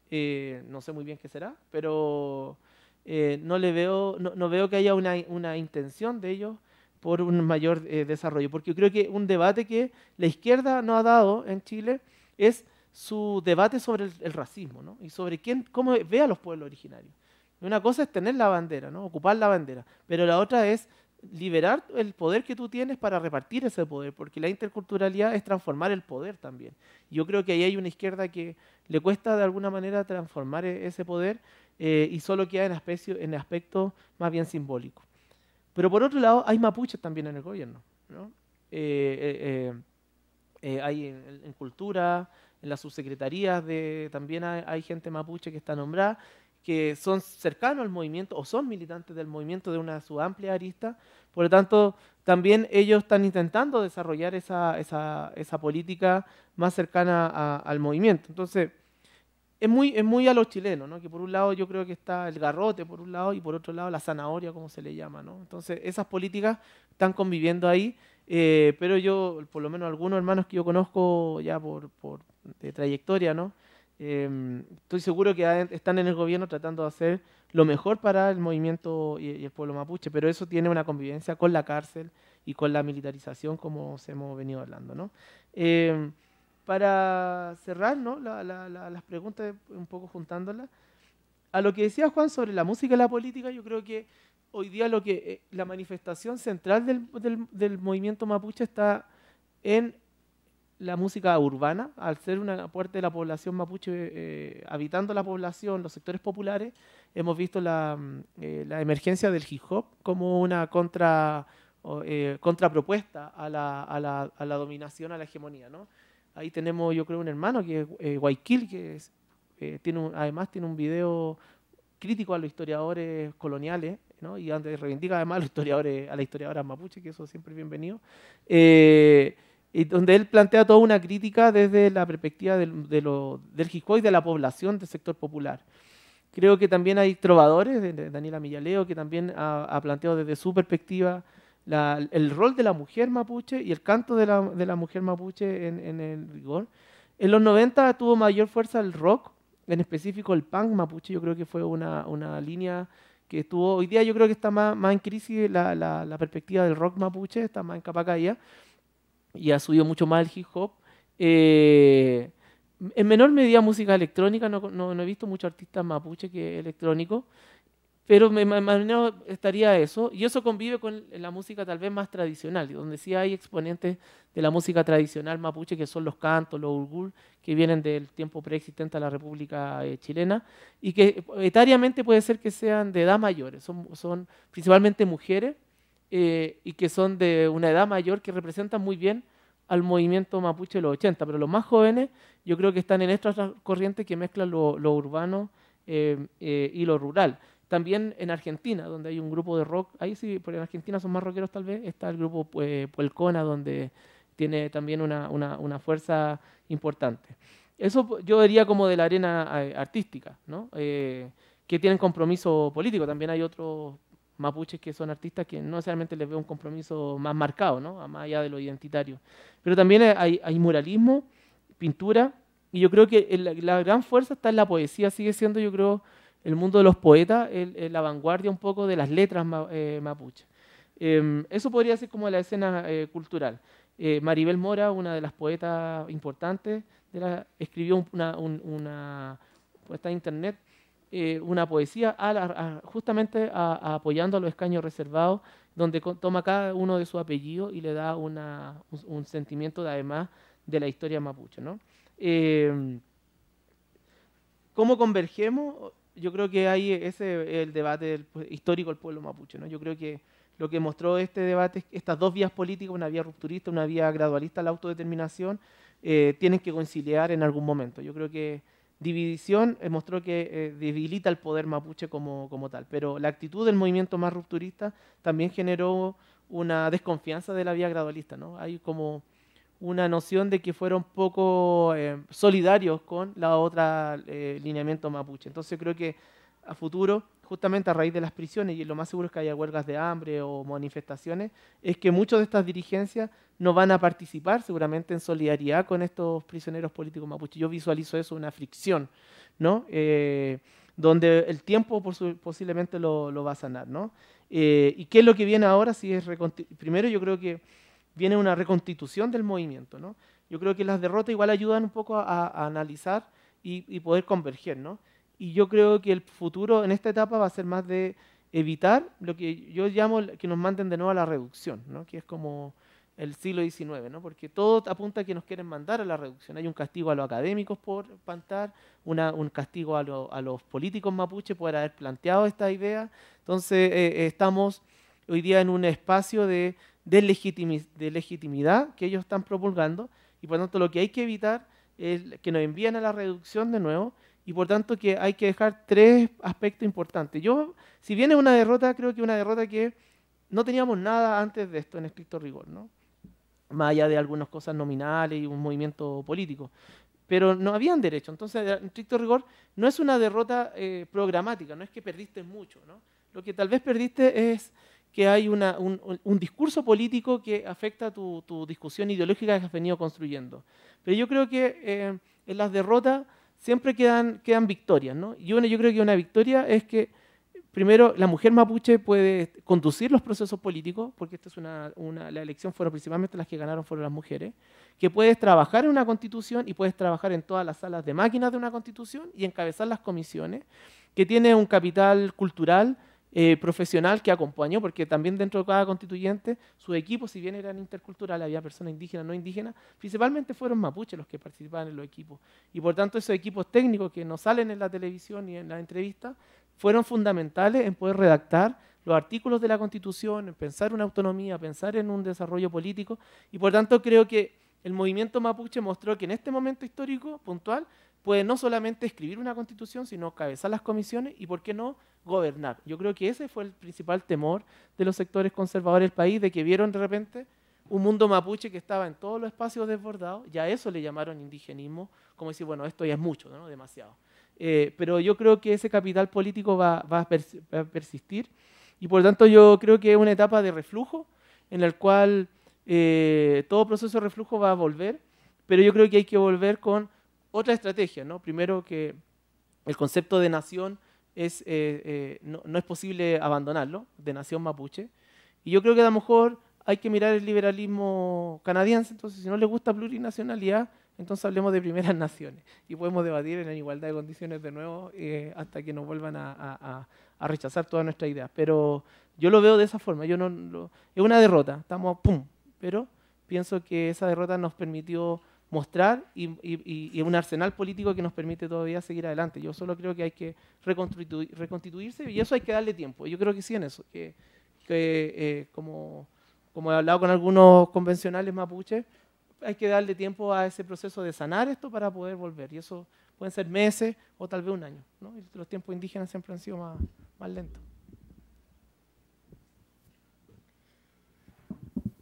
eh, no sé muy bien qué será, pero eh, no le veo, no, veo que haya una, una intención de ellos por un mayor eh, desarrollo. Porque yo creo que un debate que la izquierda no ha dado en Chile es su debate sobre el, racismo ¿no? y sobre quién, cómo ve a los pueblos originarios. Una cosa es tener la bandera, ¿no? ocupar la bandera, pero la otra es liberar el poder que tú tienes para repartir ese poder, porque la interculturalidad es transformar el poder también. Yo creo que ahí hay una izquierda que le cuesta de alguna manera transformar e-, ese poder eh, y solo queda en, aspecto, en aspecto más bien simbólico. Pero por otro lado, hay mapuches también en el gobierno. ¿no? Eh, eh, eh, hay en, cultura, en las subsecretarías de, también hay, gente mapuche que está nombrada, que son cercanos al movimiento o son militantes del movimiento de una su amplia arista. Por lo tanto, también ellos están intentando desarrollar esa, esa, política más cercana al movimiento. Entonces, es muy, es muy a los chilenos, ¿no? Que por un lado yo creo que está el garrote, por un lado, y por otro lado la zanahoria, como se le llama, ¿no? Entonces, esas políticas están conviviendo ahí, eh, pero yo, por lo menos algunos hermanos que yo conozco ya por, trayectoria, ¿no? Em, estoy seguro que están en el gobierno tratando de hacer lo mejor para el movimiento y, el pueblo mapuche, pero eso tiene una convivencia con la cárcel y con la militarización, como se hemos venido hablando, em, para cerrar ¿no? las preguntas, un poco juntándolas, a lo que decía Juan sobre la música y la política, yo creo que hoy día lo que, eh, la manifestación central del, movimiento mapuche está en la música urbana, al ser una parte de la población mapuche, eh, habitando la población, los sectores populares, hemos visto la, mm, eh, emergencia del hip hop como una contrapropuesta a la, a la, dominación, a la hegemonía. ¿no? Ahí tenemos, yo creo, un hermano que es eh, que eh, tiene además tiene un video crítico a los historiadores coloniales, ¿no? y antes reivindica además a, los historiadores, a la historiadora mapuche, que eso siempre es bienvenido, eh, y donde él plantea toda una crítica desde la perspectiva del, de del y de la población del sector popular. Creo que también hay trovadores, de Daniela Millaleo, que también ha planteado desde su perspectiva el rol de la mujer mapuche y el canto de la, de la mujer mapuche en, el rigor. En los 90 tuvo mayor fuerza el rock, en específico el punk mapuche, yo creo que fue una, una línea que estuvo, hoy día yo creo que está más, más en crisis la, la, perspectiva del rock mapuche, está más en capa y ha subido mucho más el hip hop. Eh, en menor medida música electrónica, no, no, he visto muchos artistas mapuche que electrónico. Pero me imagino estaría eso, y eso convive con la música tal vez más tradicional, donde sí hay exponentes de la música tradicional mapuche, que son los cantos, los urgur, que vienen del tiempo preexistente a la República eh, Chilena, y que eh, etariamente puede ser que sean de edad mayores, son, principalmente mujeres, eh, y que son de una edad mayor que representan muy bien al movimiento mapuche de los 80, pero los más jóvenes yo creo que están en estas corrientes que mezclan lo, urbano y lo rural. También en Argentina, donde hay un grupo de rock, ahí sí, porque en Argentina son más rockeros tal vez, está el grupo eh, Puelcona, donde tiene también una, fuerza importante. Eso yo diría como de la arena eh, artística, ¿no? Eh, que tienen compromiso político. También hay otros mapuches que son artistas que no necesariamente les veo un compromiso más marcado, ¿no? más allá de lo identitario. Pero también hay, muralismo, pintura, y yo creo que la gran fuerza está en la poesía, sigue siendo yo creo el mundo de los poetas, la vanguardia un poco de las letras eh, mapuche. Em, eso podría ser como la escena eh, cultural. Eh, Maribel Mora, una de las poetas importantes, escribió una, en internet, una poesía justamente apoyando a los escaños reservados, donde toma cada uno de sus apellidos y le da un, sentimiento de, además de la historia mapuche. ¿no? Em, ¿Cómo convergemos? yo creo que ahí ese es el debate histórico del pueblo mapuche. ¿no? Yo creo que lo que mostró este debate, es que estas dos vías políticas, una vía rupturista, una vía gradualista, la autodeterminación, eh, tienen que conciliar en algún momento. Yo creo que división eh, mostró que eh, debilita el poder mapuche como, como tal, pero la actitud del movimiento más rupturista también generó una desconfianza de la vía gradualista. ¿no? Hay como una noción de que fueron poco eh, solidarios con la otra eh, lineamiento mapuche. Entonces creo que a futuro, justamente a raíz de las prisiones, y lo más seguro es que haya huelgas de hambre o manifestaciones, es que muchas de estas dirigencias no van a participar seguramente en solidaridad con estos prisioneros políticos mapuche. Yo visualizo eso, una fricción, ¿no? Eh, donde el tiempo posiblemente lo, lo va a sanar, ¿no? ¿Y qué es lo que viene ahora? Si es primero yo creo que viene una reconstitución del movimiento. ¿no? Yo creo que las derrotas igual ayudan un poco a, analizar y, poder converger. ¿no? Y yo creo que el futuro en esta etapa va a ser más de evitar lo que yo llamo que nos manden de nuevo a la reducción, ¿no? que es como el siglo XIX, ¿no? porque todo apunta a que nos quieren mandar a la reducción. Hay un castigo a los académicos por plantar, un castigo a, los políticos mapuche por haber planteado esta idea. Entonces eh, eh, estamos hoy día en un espacio de de, legitimidad que ellos están propulgando y por tanto lo que hay que evitar es que nos envíen a la reducción de nuevo y por tanto que hay que dejar tres aspectos importantes. Yo, si viene una derrota, creo que una derrota que no teníamos nada antes de esto en estricto rigor, ¿no? más allá de algunas cosas nominales y un movimiento político. Pero no habían derecho. Entonces, en estricto rigor, no es una derrota eh, programática, no es que perdiste mucho. ¿no? Lo que tal vez perdiste es que hay un, discurso político que afecta tu, discusión ideológica que has venido construyendo. Pero yo creo que eh, en las derrotas siempre quedan, quedan victorias. Y yo creo que una victoria es que, primero, la mujer mapuche puede conducir los procesos políticos, porque esta es la elección fueron principalmente las que ganaron fueron las mujeres, que puedes trabajar en una constitución y puedes trabajar en todas las salas de máquinas de una constitución y encabezar las comisiones, que tiene un capital cultural eh, profesional que acompañó, porque también dentro de cada constituyente, su equipo, si bien eran interculturales, había personas indígenas, no indígenas, principalmente fueron mapuches los que participaban en los equipos. Y por tanto, esos equipos técnicos que no salen en la televisión y en las entrevistas, fueron fundamentales en poder redactar los artículos de la Constitución, en pensar una autonomía, pensar en un desarrollo político. Y por tanto, creo que el movimiento mapuche mostró que en este momento histórico puntual puede no solamente escribir una constitución, sino cabezar las comisiones y, ¿por qué no?, gobernar. Yo creo que ese fue el principal temor de los sectores conservadores del país, de que vieron de repente un mundo mapuche que estaba en todos los espacios desbordados, ya eso le llamaron indigenismo, como decir, bueno, esto ya es mucho, ¿no? demasiado. Eh, pero yo creo que ese capital político va, a persistir y por lo tanto yo creo que es una etapa de reflujo en la cual eh, todo proceso de reflujo va a volver, pero yo creo que hay que volver con otra estrategia, ¿no? Primero que el concepto de nación es, eh, eh, no, es posible abandonarlo, de nación mapuche. Y yo creo que a lo mejor hay que mirar el liberalismo canadiense, entonces si no le gusta plurinacionalidad, entonces hablemos de primeras naciones y podemos debatir en igualdad de condiciones de nuevo eh, hasta que nos vuelvan a, a, rechazar todas nuestras ideas. Pero yo lo veo de esa forma, yo no, es una derrota, estamos pum, pero pienso que esa derrota nos permitió mostrar y, un arsenal político que nos permite todavía seguir adelante. Yo solo creo que hay que reconstituirse y eso hay que darle tiempo. Yo creo que sí en eso, que, eh, como, he hablado con algunos convencionales mapuches, hay que darle tiempo a ese proceso de sanar esto para poder volver. Y eso pueden ser meses o tal vez un año. los tiempos indígenas siempre han sido más, más lentos.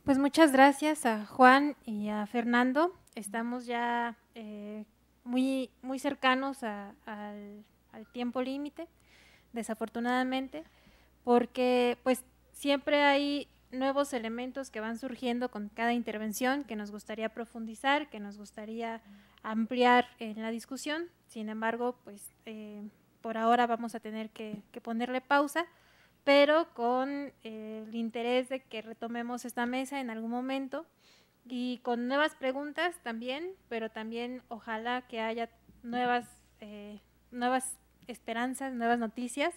Pues muchas gracias a Juan y a Fernando estamos ya eh, muy, muy cercanos al, tiempo límite, desafortunadamente, porque pues siempre hay nuevos elementos que van surgiendo con cada intervención que nos gustaría profundizar, que nos gustaría ampliar en la discusión. Sin embargo, pues eh, por ahora vamos a tener que, ponerle pausa, pero con eh, el interés de que retomemos esta mesa en algún momento y con nuevas preguntas también, pero también ojalá que haya eh, nuevas, esperanzas, nuevas noticias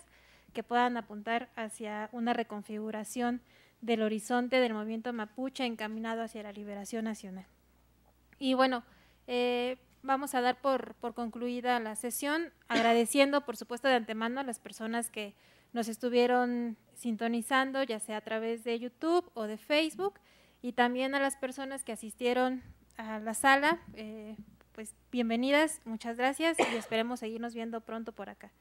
que puedan apuntar hacia una reconfiguración del horizonte del movimiento mapuche encaminado hacia la liberación nacional. Y bueno, eh, vamos a dar por concluida la sesión, agradeciendo por supuesto de antemano a las personas que nos estuvieron sintonizando, ya sea a través de YouTube o de Facebook y también a las personas que asistieron a la sala, eh, pues bienvenidas, muchas gracias y esperemos seguirnos viendo pronto por acá.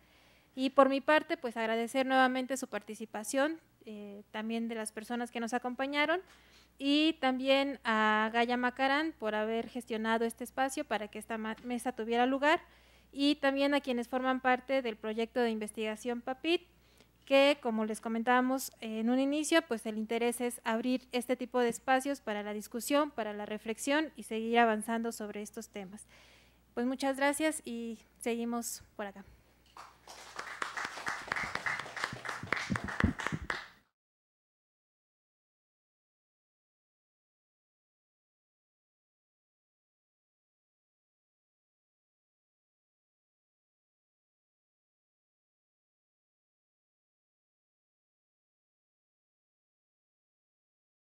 Y por mi parte, pues agradecer nuevamente su participación, eh, también de las personas que nos acompañaron y también a Gaya Macarán por haber gestionado este espacio para que esta mesa tuviera lugar y también a quienes forman parte del proyecto de investigación PAPIT que, como les comentábamos en un inicio, pues el interés es abrir este tipo de espacios para la discusión, para la reflexión y seguir avanzando sobre estos temas. Pues muchas gracias y seguimos por acá.